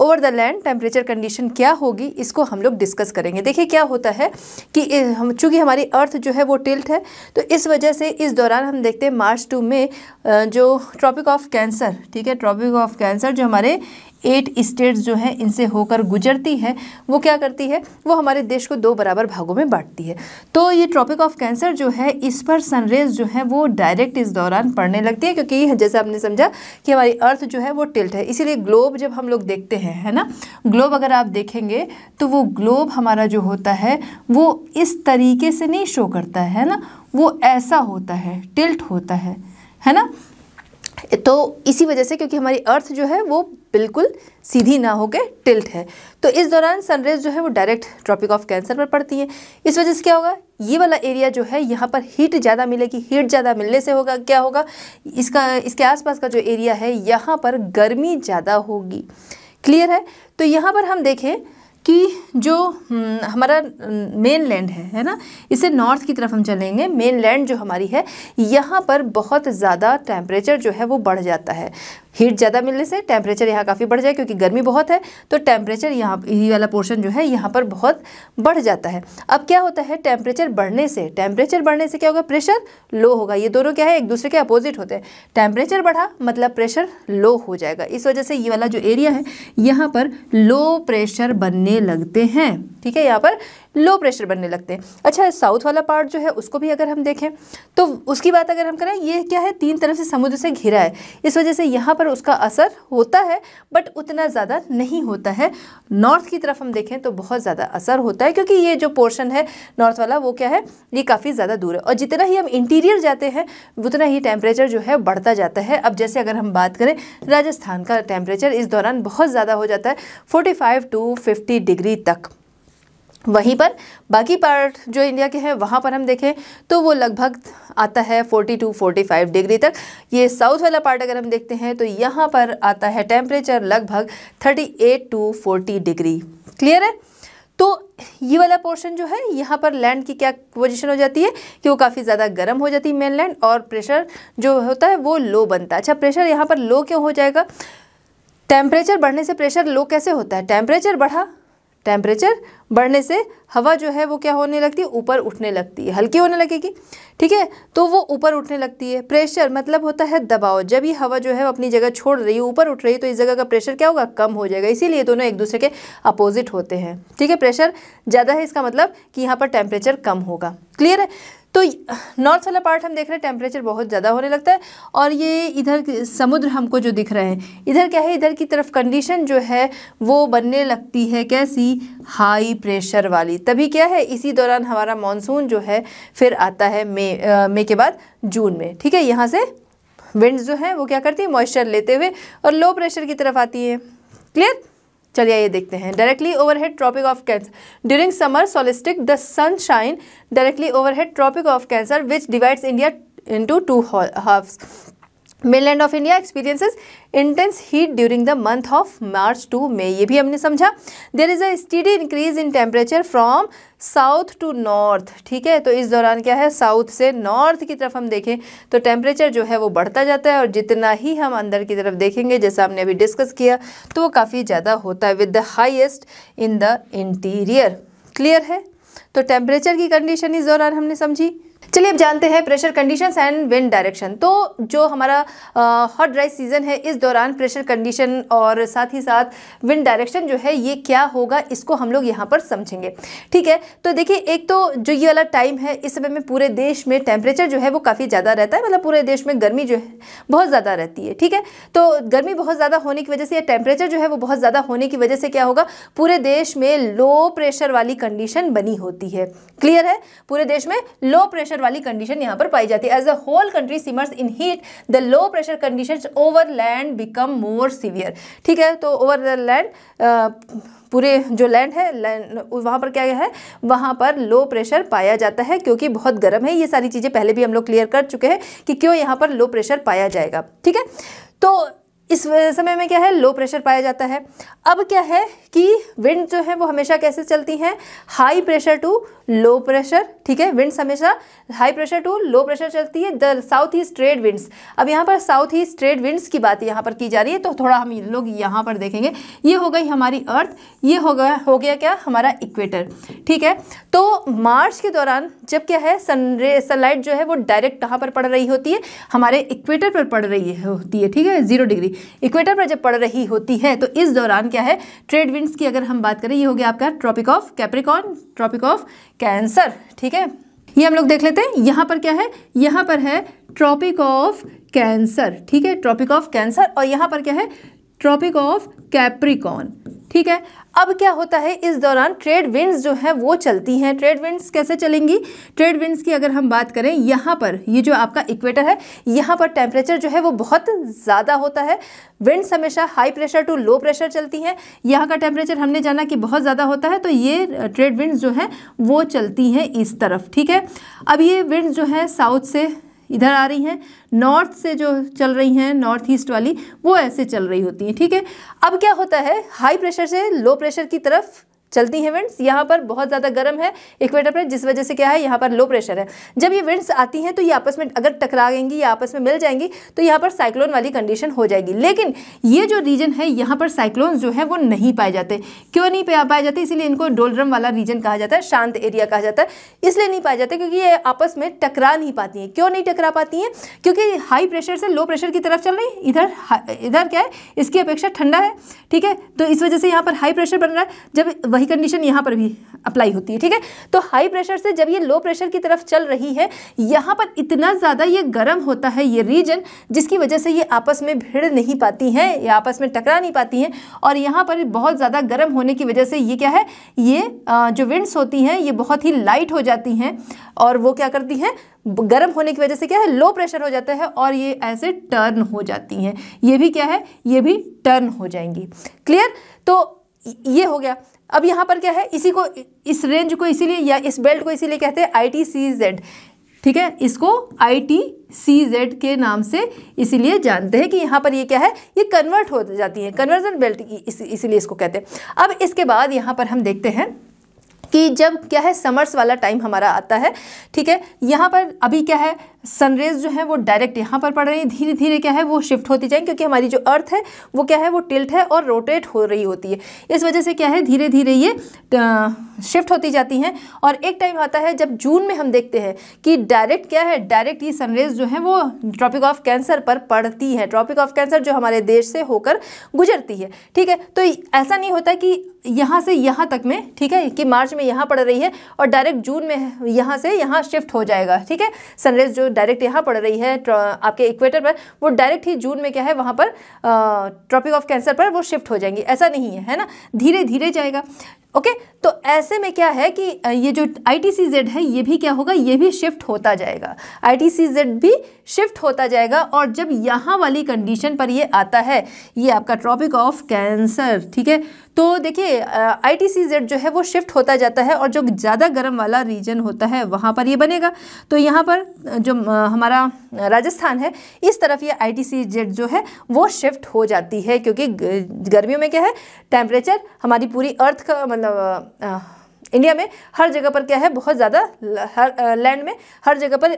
over the land temperature condition क्या होगी इसको हम लोग डिस्कस करेंगे देखिए क्या होता है कि हम चूँकि हमारी अर्थ जो है वो टिल्ट है तो इस वजह से इस दौरान हम देखते हैं मार्च टू में जो ट्रॉपिक ऑफ कैंसर ठीक है ट्रॉपिक ऑफ कैंसर जो हमारे एट स्टेट्स जो हैं इनसे होकर गुजरती है वो क्या करती है वो हमारे देश को दो बराबर भागों में बांटती है तो ये ट्रॉपिक ऑफ कैंसर जो है इस पर सनरेज जो है वो डायरेक्ट इस दौरान पड़ने लगती है क्योंकि जैसे आपने समझा कि हमारी अर्थ जो है वो टिल्ट है इसीलिए ग्लोब जब हम लोग देखते हैं है ना ग्लोब अगर आप देखेंगे तो वो ग्लोब हमारा जो होता है वो इस तरीके से नहीं शो करता है ना वो ऐसा होता है टिल्ट होता है है ना तो इसी वजह से क्योंकि हमारी अर्थ जो है वो बिल्कुल सीधी ना होकर टिल्ट है तो इस दौरान सनरेज जो है वो डायरेक्ट ट्रॉपिक ऑफ कैंसर पर पड़ती है इस वजह से क्या होगा ये वाला एरिया जो है यहाँ पर हीट ज़्यादा मिलेगी हीट ज़्यादा मिलने से होगा क्या होगा इसका इसके आसपास का जो एरिया है यहाँ पर गर्मी ज़्यादा होगी क्लियर है तो यहाँ पर हम देखें कि जो हम्म, हमारा मेन हम्म, लैंड है है ना इसे नॉर्थ की तरफ हम चलेंगे मेन लैंड जो हमारी है यहाँ पर बहुत ज़्यादा टेम्परेचर जो है वो बढ़ जाता है हीट ज़्यादा मिलने से टेम्परेचर यहाँ काफ़ी बढ़ जाए क्योंकि गर्मी बहुत है तो टेम्परेचर यहाँ ये वाला पोर्शन जो है यहाँ पर बहुत बढ़ जाता है अब क्या होता है टेम्परेचर बढ़ने से टेम्परेचर बढ़ने से क्या होगा प्रेशर लो होगा ये दोनों क्या है एक दूसरे के अपोजिट होते हैं टेम्परेचर बढ़ा मतलब प्रेशर लो हो जाएगा इस वजह से ये वाला जो एरिया है यहाँ पर लो प्रेशर बनने लगते हैं ठीक है यहाँ पर लो प्रेशर बनने लगते हैं अच्छा साउथ वाला पार्ट जो है उसको भी अगर हम देखें तो उसकी बात अगर हम करें ये क्या है तीन तरफ से समुद्र से घिरा है इस वजह से यहाँ पर उसका असर होता है बट उतना ज़्यादा नहीं होता है नॉर्थ की तरफ हम देखें तो बहुत ज़्यादा असर होता है क्योंकि ये जो पोर्शन है नॉर्थ वाला वो क्या है ये काफ़ी ज़्यादा दूर है और जितना ही हम इंटीरियर जाते हैं उतना ही टेम्परेचर जो है बढ़ता जाता है अब जैसे अगर हम बात करें राजस्थान का टेम्परेचर इस दौरान बहुत ज़्यादा हो जाता है फोर्टी टू फिफ़्टी डिग्री तक वहीं पर बाकी पार्ट जो इंडिया के हैं वहाँ पर हम देखें तो वो लगभग आता है 42 45 डिग्री तक ये साउथ वाला पार्ट अगर हम देखते हैं तो यहाँ पर आता है टेम्परेचर लगभग 38 टू 40 डिग्री क्लियर है तो ये वाला पोर्शन जो है यहाँ पर लैंड की क्या पोजीशन हो जाती है कि वो काफ़ी ज़्यादा गर्म हो जाती है मेन लैंड और प्रेशर जो होता है वो लो बनता है अच्छा प्रेशर यहाँ पर लो क्यों हो जाएगा टेम्परेचर बढ़ने से प्रेशर लो कैसे होता है टेम्परेचर बढ़ा टेम्परेचर बढ़ने से हवा जो है वो क्या होने लगती है ऊपर उठने लगती है हल्की होने लगेगी ठीक है तो वो ऊपर उठने लगती है प्रेशर मतलब होता है दबाव जब ये हवा जो है अपनी जगह छोड़ रही है ऊपर उठ रही है तो इस जगह का प्रेशर क्या होगा कम हो जाएगा इसीलिए दोनों एक दूसरे के अपोजिट होते हैं ठीक है प्रेशर ज़्यादा है इसका मतलब कि यहाँ पर टेम्परेचर कम होगा क्लियर है तो नॉर्थ वाला पार्ट हम देख रहे हैं टेम्परेचर बहुत ज़्यादा होने लगता है और ये इधर समुद्र हमको जो दिख रहे हैं इधर क्या है इधर की तरफ कंडीशन जो है वो बनने लगती है कैसी हाई प्रेशर वाली तभी क्या है इसी दौरान हमारा मानसून जो है फिर आता है मे मई मे के बाद जून में ठीक है यहाँ से विंड्स जो हैं वो क्या करती है मॉइस्चर लेते हुए और लो प्रेशर की तरफ आती है क्लियर चलिए ये देखते हैं directly overhead tropic of cancer during summer solstice the sun shine directly overhead tropic of cancer which divides India into two halves mainland of India experiences intense heat during the month of March to May ये भी हमने समझा there is a steady increase in temperature from south to north ठीक है तो इस दौरान क्या है साउथ से नॉर्थ की तरफ हम देखें तो टेम्परेचर जो है वो बढ़ता जाता है और जितना ही हम अंदर की तरफ देखेंगे जैसा हमने अभी डिस्कस किया तो वो काफ़ी ज़्यादा होता है with the highest in the interior clear है तो टेम्परेचर की कंडीशन इस दौरान हमने समझी चलिए अब जानते हैं pressure conditions and wind direction तो जो हमारा हॉट ड्राई सीज़न है इस दौरान प्रेशर कंडीशन और साथ ही साथ विंड डायरेक्शन जो है ये क्या होगा इसको हम लोग यहाँ पर समझेंगे ठीक है तो देखिए एक तो जो ये वाला टाइम है इस समय में पूरे देश में टेम्परेचर जो है वो काफ़ी ज़्यादा रहता है मतलब पूरे देश में गर्मी जो है बहुत ज़्यादा रहती है ठीक है तो गर्मी बहुत ज़्यादा होने की वजह से या टेम्परेचर जो है वो बहुत ज़्यादा होने की वजह से क्या होगा पूरे देश में लो प्रेशर वाली कंडीशन बनी होती है क्लियर है पूरे देश में लो प्रेशर वाली कंडीशन यहाँ पर पाई जाती है as a whole country simmers in heat the low pressure condition over land become more severe ठीक है तो ओवर द लैंड पूरे जो लैंड है लैंड वहाँ पर क्या है वहाँ पर लो प्रेशर पाया जाता है क्योंकि बहुत गर्म है ये सारी चीज़ें पहले भी हम लोग क्लियर कर चुके हैं कि क्यों यहाँ पर लो प्रेशर पाया जाएगा ठीक है तो इस समय में क्या है लो प्रेशर पाया जाता है अब क्या है कि विंड जो है वो हमेशा कैसे चलती हैं high pressure to low pressure ठीक है विंड्स हमेशा high pressure to low pressure चलती है the south east trade winds अब यहाँ पर साउथ ईस्ट ट्रेड विंड्स की बात यहाँ पर की जा रही है तो थोड़ा हम लोग यहाँ पर देखेंगे ये हो गई हमारी अर्थ ये हो गया हो गया क्या हमारा इक्वेटर ठीक है तो मार्च के दौरान जब क्या है सनरे सनलाइट जो है वो डायरेक्ट कहाँ पर पड़ रही होती है हमारे इक्वेटर पर पड़ रही है, होती है ठीक है जीरो डिग्री इक्वेटर पर जब पड़ रही होती है तो इस दौरान क्या है ट्रेड विंड सेगमेंट्स की अगर हम बात करें ये हो गया आपका tropic of capricorn tropic of cancer ठीक है ये हम लोग देख लेते हैं यहाँ पर क्या है यहाँ पर है ट्रॉपिक ऑफ कैंसर ठीक है ट्रॉपिक ऑफ कैंसर और यहाँ पर क्या है ट्रॉपिक ऑफ कैप्रिकॉन ठीक है अब क्या होता है इस दौरान ट्रेड विंड्स जो हैं वो चलती हैं ट्रेड विंड्स कैसे चलेंगी ट्रेड विंड्स की अगर हम बात करें यहाँ पर ये जो आपका इक्वेटर है यहाँ पर टेम्परेचर जो है वो बहुत ज़्यादा होता है विंड्स हमेशा high pressure to low pressure चलती हैं यहाँ का टेम्परेचर हमने जाना कि बहुत ज़्यादा होता है तो ये ट्रेड विंड्स जो हैं वो चलती हैं इस तरफ ठीक है अब ये विंड्स जो हैं साउथ से इधर आ रही हैं नॉर्थ से जो चल रही हैं नॉर्थ ईस्ट वाली वो ऐसे चल रही होती हैं ठीक है अब क्या होता है हाई प्रेशर से लो प्रेशर की तरफ चलती हैं विंड्स यहाँ पर बहुत ज़्यादा गर्म है इक्वेटर पर जिस वजह से क्या है यहाँ पर लो प्रेशर है जब ये विंड्स आती हैं तो ये आपस में अगर टकरा गएंगी या आपस में मिल जाएंगी तो यहाँ पर साइक्लोन वाली कंडीशन हो जाएगी लेकिन ये जो रीजन है यहाँ पर साइक्लोन जो है वो नहीं पाए जाते क्यों नहीं पाए जाते इसीलिए इनको डोलरम वाला रीजन कहा जाता है शांत एरिया कहा जाता है इसलिए नहीं पाए जाते क्योंकि ये आपस में टकरा नहीं पाती हैं क्यों नहीं टकरा पाती हैं क्योंकि हाई प्रेशर से लो प्रेशर की तरफ चल रही इधर इधर क्या है इसकी अपेक्षा ठंडा है ठीक है तो इस वजह से यहाँ पर हाई प्रेशर बन रहा है जब वही वही कंडीशन यहाँ पर भी अप्लाई होती है ठीक है तो हाई प्रेशर से जब ये लो प्रेशर की तरफ चल रही है यहाँ पर इतना ज़्यादा ये गर्म होता है ये रीजन जिसकी वजह से ये आपस में भिड़ नहीं पाती हैं या आपस में टकरा नहीं पाती हैं और यहाँ पर बहुत ज़्यादा गर्म होने की वजह से ये क्या है ये जो विंड्स होती हैं ये बहुत ही लाइट हो जाती हैं और वो क्या करती हैं गर्म होने की वजह से क्या है लो प्रेशर हो जाता है और ये ऐसे टर्न हो जाती हैं ये भी क्या है ये भी टर्न हो जाएंगी क्लियर तो ये हो गया अब यहाँ पर क्या है इसी को इस रेंज को इसीलिए या इस बेल्ट को इसीलिए कहते हैं आई टी सी जेड ठीक है इसको आई टी सी जेड के नाम से इसीलिए जानते हैं कि यहाँ पर ये क्या है ये कन्वर्ट हो जाती है कन्वर्जन बेल्ट की इस, इसीलिए इसको कहते हैं अब इसके बाद यहाँ पर हम देखते हैं कि जब क्या है समर्स वाला टाइम हमारा आता है ठीक है यहाँ पर अभी क्या है सनरेज जो है वो डायरेक्ट यहाँ पर पड़ रही है धीरे धीरे क्या है वो शिफ्ट होती जाएंगे क्योंकि हमारी जो अर्थ है वो क्या है वो टिल्ट है और रोटेट हो रही होती है इस वजह से क्या है धीरे धीरे ये शिफ्ट होती जाती हैं और एक टाइम आता है जब जून में हम देखते हैं कि डायरेक्ट क्या है डायरेक्ट ये सनरेज जो है वो ट्रॉपिक ऑफ कैंसर पर पड़ती है ट्रॉपिक ऑफ कैंसर जो हमारे देश से होकर गुजरती है ठीक है तो ऐसा नहीं होता कि यहाँ से यहाँ तक में ठीक है कि मार्च में में यहाँ पड़ रही है और डायरेक्ट जून में यहाँ से यहाँ शिफ्ट हो जाएगा ठीक है सनरेज जो डायरेक्ट यहाँ पड़ रही है आपके इक्वेटर पर वो डायरेक्ट ही जून में क्या है वहाँ पर ट्रॉपिक ऑफ कैंसर पर वो शिफ्ट हो जाएंगी ऐसा नहीं है है ना धीरे धीरे जाएगा ओके okay, तो ऐसे में क्या है कि ये जो आई टी सी जेड है ये भी क्या होगा ये भी शिफ्ट होता जाएगा आई टी सी जेड भी शिफ्ट होता जाएगा और जब यहाँ वाली कंडीशन पर ये आता है ये आपका ट्रॉपिक ऑफ कैंसर ठीक है तो देखिए आई टी सी जेड जो है वो शिफ्ट होता जाता है और जो ज़्यादा गर्म वाला रीजन होता है वहाँ पर ये बनेगा तो यहाँ पर जो हमारा राजस्थान है इस तरफ ये आई टी सी जेड जो है वो शिफ्ट हो जाती है क्योंकि गर्मियों में क्या है टेम्परेचर हमारी पूरी अर्थ का मतलब इंडिया में हर जगह पर क्या है बहुत ज़्यादा हर लैंड में हर जगह पर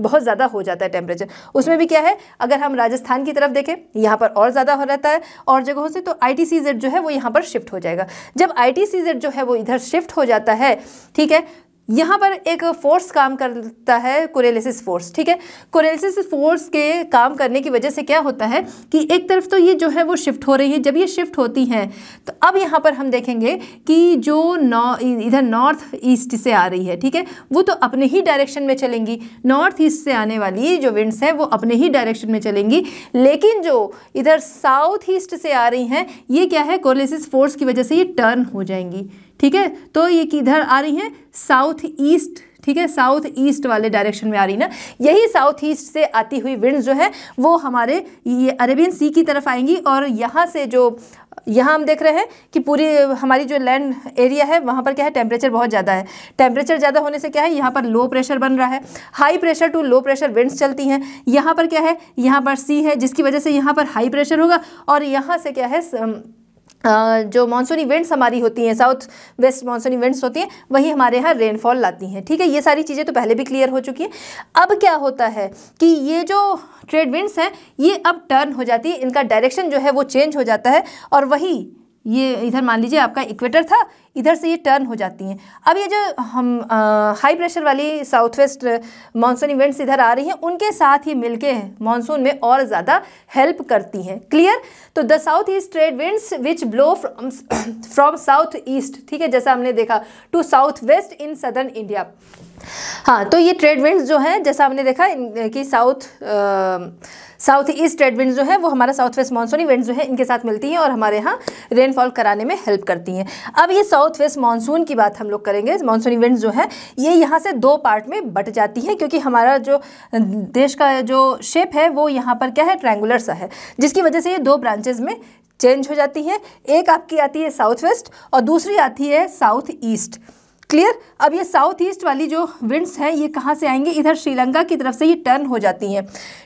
बहुत ज़्यादा हो जाता है टेम्परेचर उसमें भी क्या है अगर हम राजस्थान की तरफ देखें यहाँ पर और ज़्यादा हो रहता है और जगहों से तो आई जो है वो यहाँ पर शिफ्ट हो जाएगा जब आई जो है वो इधर शिफ्ट हो जाता है ठीक है यहाँ पर एक फोर्स काम करता है कोरेलिसिस फोर्स ठीक है कोरेलिसिस फोर्स के काम करने की वजह से क्या होता है कि एक तरफ तो ये जो है वो शिफ्ट हो रही है जब ये शिफ्ट होती हैं तो अब यहाँ पर हम देखेंगे कि जो नॉ इधर नॉर्थ ईस्ट से आ रही है ठीक है वो तो अपने ही डायरेक्शन में चलेंगी नॉर्थ ईस्ट से आने वाली जो विंड्स हैं वो अपने ही डायरेक्शन में चलेंगी लेकिन जो इधर साउथ ईस्ट से आ रही हैं ये क्या है कोरेलिसिस फोर्स की वजह से ये टर्न हो जाएंगी ठीक है तो ये किधर आ रही हैं साउथ ईस्ट ठीक है साउथ ईस्ट वाले डायरेक्शन में आ रही ना यही साउथ ईस्ट से आती हुई विंड्स जो है वो हमारे ये अरेबियन सी की तरफ आएंगी और यहाँ से जो यहाँ हम देख रहे हैं कि पूरी हमारी जो लैंड एरिया है वहाँ पर क्या है टेम्परेचर बहुत ज़्यादा है टेम्परेचर ज़्यादा होने से क्या है यहाँ पर लो प्रेशर बन रहा है high pressure to low pressure winds चलती हैं यहाँ पर क्या है यहाँ पर सी है जिसकी वजह से यहाँ पर हाई प्रेशर होगा और यहाँ से क्या है स, जो मानसूनी इवेंट्स हमारी होती हैं साउथ वेस्ट मानसून इवेंट्स होती हैं वही हमारे यहाँ रेनफॉल लाती हैं ठीक है ये सारी चीज़ें तो पहले भी क्लियर हो चुकी हैं अब क्या होता है कि ये जो ट्रेड विंड्स हैं ये अब टर्न हो जाती है इनका डायरेक्शन जो है वो चेंज हो जाता है और वही ये इधर मान लीजिए आपका इक्वेटर था इधर से ये टर्न हो जाती हैं अब ये जो हम आ, हाई प्रेशर वाली साउथ वेस्ट मानसून इवेंट्स इधर आ रही हैं उनके साथ ही मिलके मानसून में और ज़्यादा हेल्प करती हैं क्लियर तो the south east trade winds which blow from from south east ठीक है जैसा हमने देखा to south west in southern India हाँ तो ये ट्रेड विंड्स जो हैं जैसा आपने देखा कि साउथ साउथ ईस्ट ट्रेड जो है वो हमारा साउथ वेस्ट मानसूनी विंड जो है इनके साथ मिलती हैं और हमारे यहाँ रेनफॉल कराने में हेल्प करती हैं अब ये साउथ वेस्ट मानसून की बात हम लोग करेंगे मानसूनी विंड जो है ये यहाँ से दो पार्ट में बट जाती हैं क्योंकि हमारा जो देश का जो शेप है वो यहाँ पर क्या है ट्रैंगुलर सा है जिसकी वजह से ये दो ब्रांचेज में चेंज हो जाती हैं एक आपकी आती है साउथ वेस्ट और दूसरी आती है साउथ ईस्ट क्लियर अब ये साउथ ईस्ट वाली जो विंड्स हैं ये कहाँ से आएंगे इधर श्रीलंका की तरफ से ये टर्न हो जाती हैं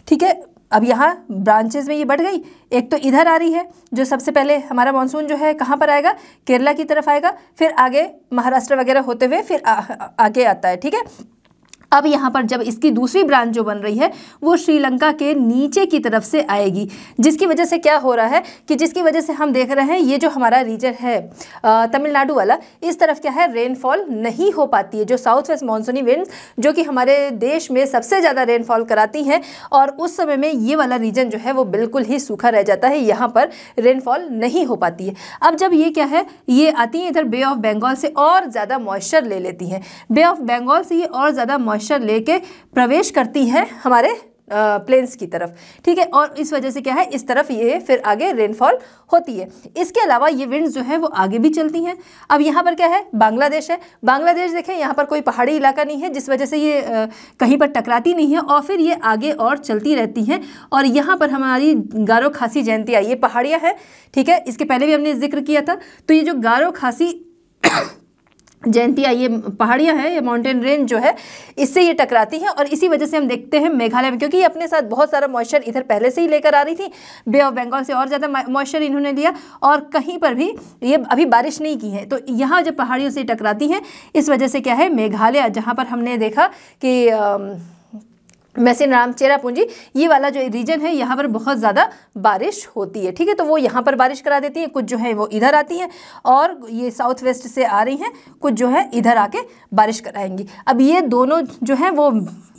ठीक है अब यहाँ ब्रांचेज में ये बढ़ गई एक तो इधर आ रही है जो सबसे पहले हमारा मानसून जो है कहाँ पर आएगा केरला की तरफ आएगा फिर आगे महाराष्ट्र वगैरह होते हुए फिर आ, आ, आगे आता है ठीक है अब यहाँ पर जब इसकी दूसरी ब्रांच जो बन रही है वो श्रीलंका के नीचे की तरफ से आएगी जिसकी वजह से क्या हो रहा है कि जिसकी वजह से हम देख रहे हैं ये जो हमारा रीजन है तमिलनाडु वाला इस तरफ क्या है रेनफॉल नहीं हो पाती है जो साउथ वेस्ट मानसूनी विंड जो कि हमारे देश में सबसे ज़्यादा रेनफॉल कराती हैं और उस समय में ये वाला रीजन जो है वो बिल्कुल ही सूखा रह जाता है यहाँ पर रेनफॉल नहीं हो पाती है अब जब ये क्या है ये आती है इधर बे ऑफ बंगाल से और ज़्यादा मॉइस्चर ले लेती हैं बे ऑफ बंगाल से ये और ज़्यादा मॉइस्चर मॉइस्चर लेके प्रवेश करती है हमारे प्लेन्स की तरफ ठीक है और इस वजह से क्या है इस तरफ ये फिर आगे रेनफॉल होती है इसके अलावा ये विंड्स जो है वो आगे भी चलती हैं अब यहाँ पर क्या है बांग्लादेश है बांग्लादेश देखें यहाँ पर कोई पहाड़ी इलाका नहीं है जिस वजह से ये आ, कहीं पर टकराती नहीं है और फिर ये आगे और चलती रहती हैं और यहाँ पर हमारी गारो खासी आई ये पहाड़ियाँ हैं ठीक है इसके पहले भी हमने जिक्र किया था तो ये जो गारो खासी जयंतिया ये पहाड़ियाँ हैं ये माउंटेन रेंज जो है इससे ये टकराती हैं और इसी वजह से हम देखते हैं मेघालय में क्योंकि ये अपने साथ बहुत सारा मॉइस्चर इधर पहले से ही लेकर आ रही थी बे ऑफ बंगाल से और ज़्यादा मॉइस्चर इन्होंने लिया और कहीं पर भी ये अभी बारिश नहीं की है तो यहाँ जब पहाड़ियों से टकराती हैं इस वजह से क्या है मेघालय जहाँ पर हमने देखा कि मैसिन राम चेरा पूंजी ये वाला जो रीजन है यहाँ पर बहुत ज़्यादा बारिश होती है ठीक है तो वो यहाँ पर बारिश करा देती हैं कुछ जो है वो इधर आती हैं और ये साउथ वेस्ट से आ रही हैं कुछ जो है इधर आके बारिश कराएंगी अब ये दोनों जो हैं वो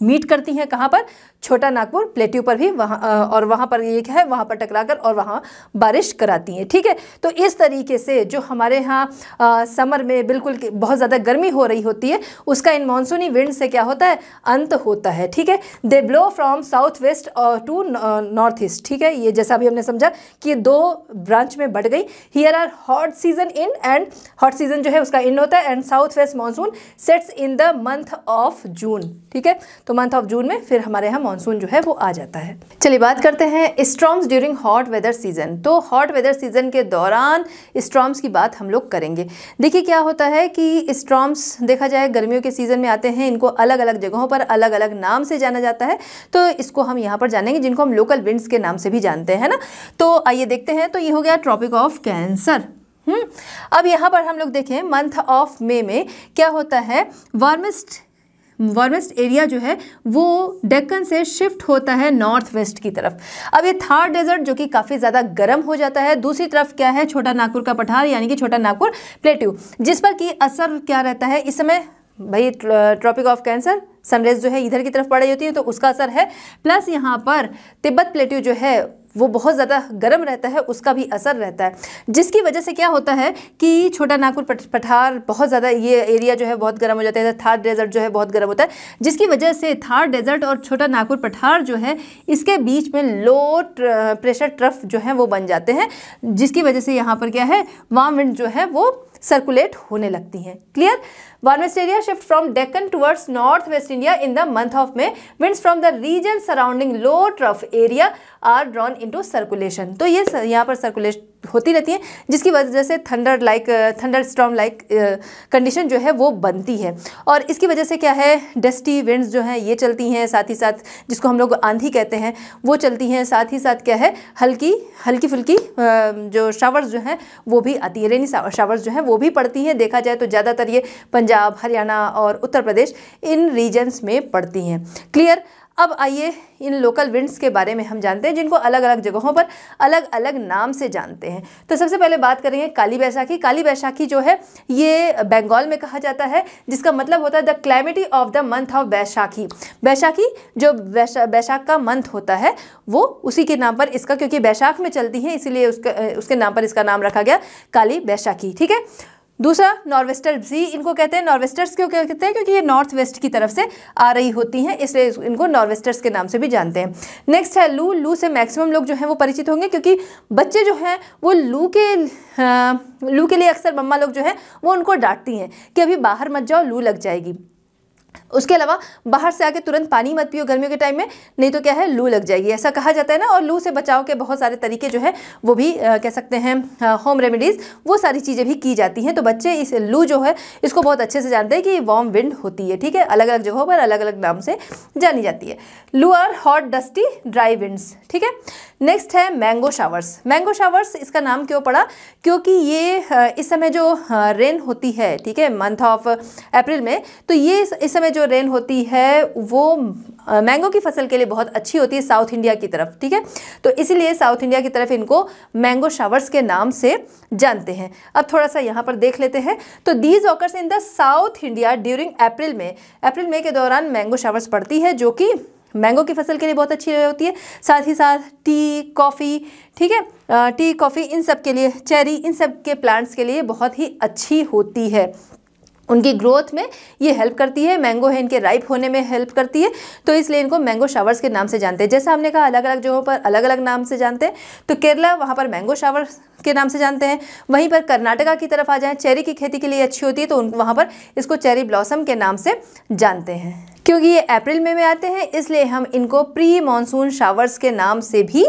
मीट करती हैं कहाँ पर छोटा नागपुर प्लेट्यू पर भी वहाँ और वहाँ पर ये है वहाँ पर टकरा कर और वहाँ बारिश कराती हैं ठीक है तो इस तरीके से जो हमारे यहाँ समर में बिल्कुल बहुत ज़्यादा गर्मी हो रही होती है उसका इन मानसूनी विंड से क्या होता है अंत होता है ठीक है they blow from south west to north east ठीक है ये जैसा अभी हमने समझा कि ये दो ब्रांच में बढ़ गई here are hot season in and hot season जो है उसका इन होता है and south west monsoon sets in the month of June ठीक है तो मंथ ऑफ जून में फिर हमारे यहाँ मानसून जो है वो आ जाता है चलिए बात करते हैं storms during hot weather season तो हॉट वेदर सीजन के दौरान स्ट्रॉम्स की बात हम लोग करेंगे देखिए क्या होता है कि स्ट्रॉम्स देखा जाए गर्मियों के सीजन में आते हैं इनको अलग अलग जगहों पर अलग अलग नाम से जाना जाता जाता है तो इसको हम यहाँ पर जानेंगे जिनको हम लोकल विंड्स के नाम से भी जानते हैं ना तो आइए देखते हैं तो ये हो गया ट्रॉपिक ऑफ कैंसर हम्म अब यहाँ पर हम लोग देखें मंथ ऑफ मे में क्या होता है वार्मेस्ट वार्मेस्ट एरिया जो है वो डेक्कन से शिफ्ट होता है नॉर्थ वेस्ट की तरफ अब ये थार डेजर्ट जो कि काफ़ी ज़्यादा गर्म हो जाता है दूसरी तरफ क्या है छोटा नागपुर का पठार यानी कि छोटा नागपुर प्लेट्यू जिस पर कि असर क्या रहता है इस समय भाई ट्रॉपिक ऑफ कैंसर सनरेज जो है इधर की तरफ पड़ रही होती है तो उसका असर है प्लस यहाँ पर तिब्बत प्लेट्यू जो है वो बहुत ज़्यादा गर्म रहता है उसका भी असर रहता है जिसकी वजह से क्या होता है कि छोटा नागपुर पठार बहुत ज़्यादा ये एरिया जो है बहुत गर्म हो जाता है थार डेजर्ट जो है बहुत गर्म होता है जिसकी वजह से थार डेजर्ट और छोटा नागपुर पठार जो है इसके बीच में लो प्रेशर ट्रफ जो है वो बन जाते हैं जिसकी वजह से यहाँ पर क्या है वाम विंड जो है वो सर्कुलेट होने लगती हैं clear one west area shift from Deccan towards north west India in the month of May winds from the region surrounding low trough area are drawn into circulation तो ये यहाँ पर सर्कुलेट होती रहती हैं जिसकी वजह से thunder like thunder storm like condition जो है वो बनती है और इसकी वजह से क्या है डस्टी विंड्स जो हैं ये चलती हैं साथ ही साथ जिसको हम लोग आंधी कहते हैं वो चलती हैं साथ ही साथ क्या है हल्की हल्की फुल्की जो शावर्स जो हैं वो भी आती है रेनी शावर्स जो हैं वो भी पड़ती हैं देखा जाए तो ज़्यादातर ये पंजाब हरियाणा और उत्तर प्रदेश इन रीजन्स में पड़ती हैं क्लियर अब आइए इन लोकल विंड्स के बारे में हम जानते हैं जिनको अलग अलग जगहों पर अलग अलग नाम से जानते हैं तो सबसे पहले बात करेंगे काली बैसाखी काली बैसाखी जो है ये बंगाल में कहा जाता है जिसका मतलब होता है the calamity of the month of Baisakhi Baisakhi जो बैशाख का मंथ होता है वो उसी के नाम पर इसका क्योंकि बैशाख में चलती है इसीलिए उसके उसके नाम पर इसका नाम रखा गया काली बैसाखी ठीक है दूसरा नॉर्वेस्टर भी इनको कहते हैं नॉर्वेस्टर्स क्यों कहते हैं क्योंकि ये नॉर्थ वेस्ट की तरफ से आ रही होती हैं इसलिए इनको नॉर्वेस्टर्स के नाम से भी जानते हैं नेक्स्ट है लू लू से मैक्सिमम लोग जो हैं वो परिचित होंगे क्योंकि बच्चे जो हैं वो लू के हाँ, लू के लिए अक्सर मम्मा लोग जो हैं वो उनको डांटती हैं कि अभी बाहर मत जाओ लू लग जाएगी उसके अलावा बाहर से आके तुरंत पानी मत पियो गर्मियों के टाइम में नहीं तो क्या है लू लग जाएगी ऐसा कहा जाता है ना और लू से बचाव के बहुत सारे तरीके जो है वो भी आ, कह सकते हैं होम रेमेडीज़ वो सारी चीज़ें भी की जाती हैं तो बच्चे इस लू जो है इसको बहुत अच्छे से जानते हैं कि वार्म विंड होती है ठीक है अलग अलग जगहों पर अलग अलग नाम से जानी जाती है loo are hot dusty dry winds ठीक है नेक्स्ट है मैंगो शावर्स मैंगो शावर्स इसका नाम क्यों पड़ा क्योंकि ये इस समय जो रेन होती है ठीक है मंथ ऑफ अप्रैल में तो ये इस समय जो रेन होती है वो मैंगो की फसल के लिए बहुत अच्छी होती है साउथ इंडिया की तरफ ठीक है तो इसीलिए साउथ इंडिया की तरफ इनको मैंगो शावर्स के नाम से जानते हैं अब थोड़ा सा यहाँ पर देख लेते हैं तो these occurs in the south India during April में अप्रैल मई के दौरान मैंगो शावर्स पड़ती है जो कि मैंगो की फसल के लिए बहुत अच्छी होती है साथ ही साथ टी कॉफ़ी ठीक है टी कॉफ़ी इन सब के लिए चेरी इन सब के प्लांट्स के लिए बहुत ही अच्छी होती है उनकी ग्रोथ में ये हेल्प करती है मैंगो है इनके राइप होने में हेल्प करती है तो इसलिए इनको मैंगो शावर्स के नाम से जानते हैं जैसे हमने कहा अलग अलग जगहों पर अलग अलग नाम से जानते हैं तो केरला वहाँ पर मैंगो शावर के नाम से जानते हैं वहीं पर कर्नाटका की तरफ आ जाएँ चेरी की खेती के लिए अच्छी होती है तो उन वहाँ पर इसको चेरी ब्लॉसम के नाम से जानते हैं क्योंकि ये अप्रैल में, में आते हैं इसलिए हम इनको प्री मानसून शावर्स के नाम से भी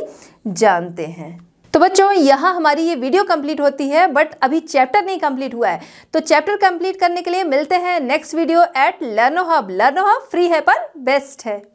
जानते हैं तो बच्चों यहाँ हमारी ये वीडियो कंप्लीट होती है बट अभी चैप्टर नहीं कंप्लीट हुआ है तो चैप्टर कंप्लीट करने के लिए मिलते हैं next video at Learno Hub Learno Hub free है पर बेस्ट है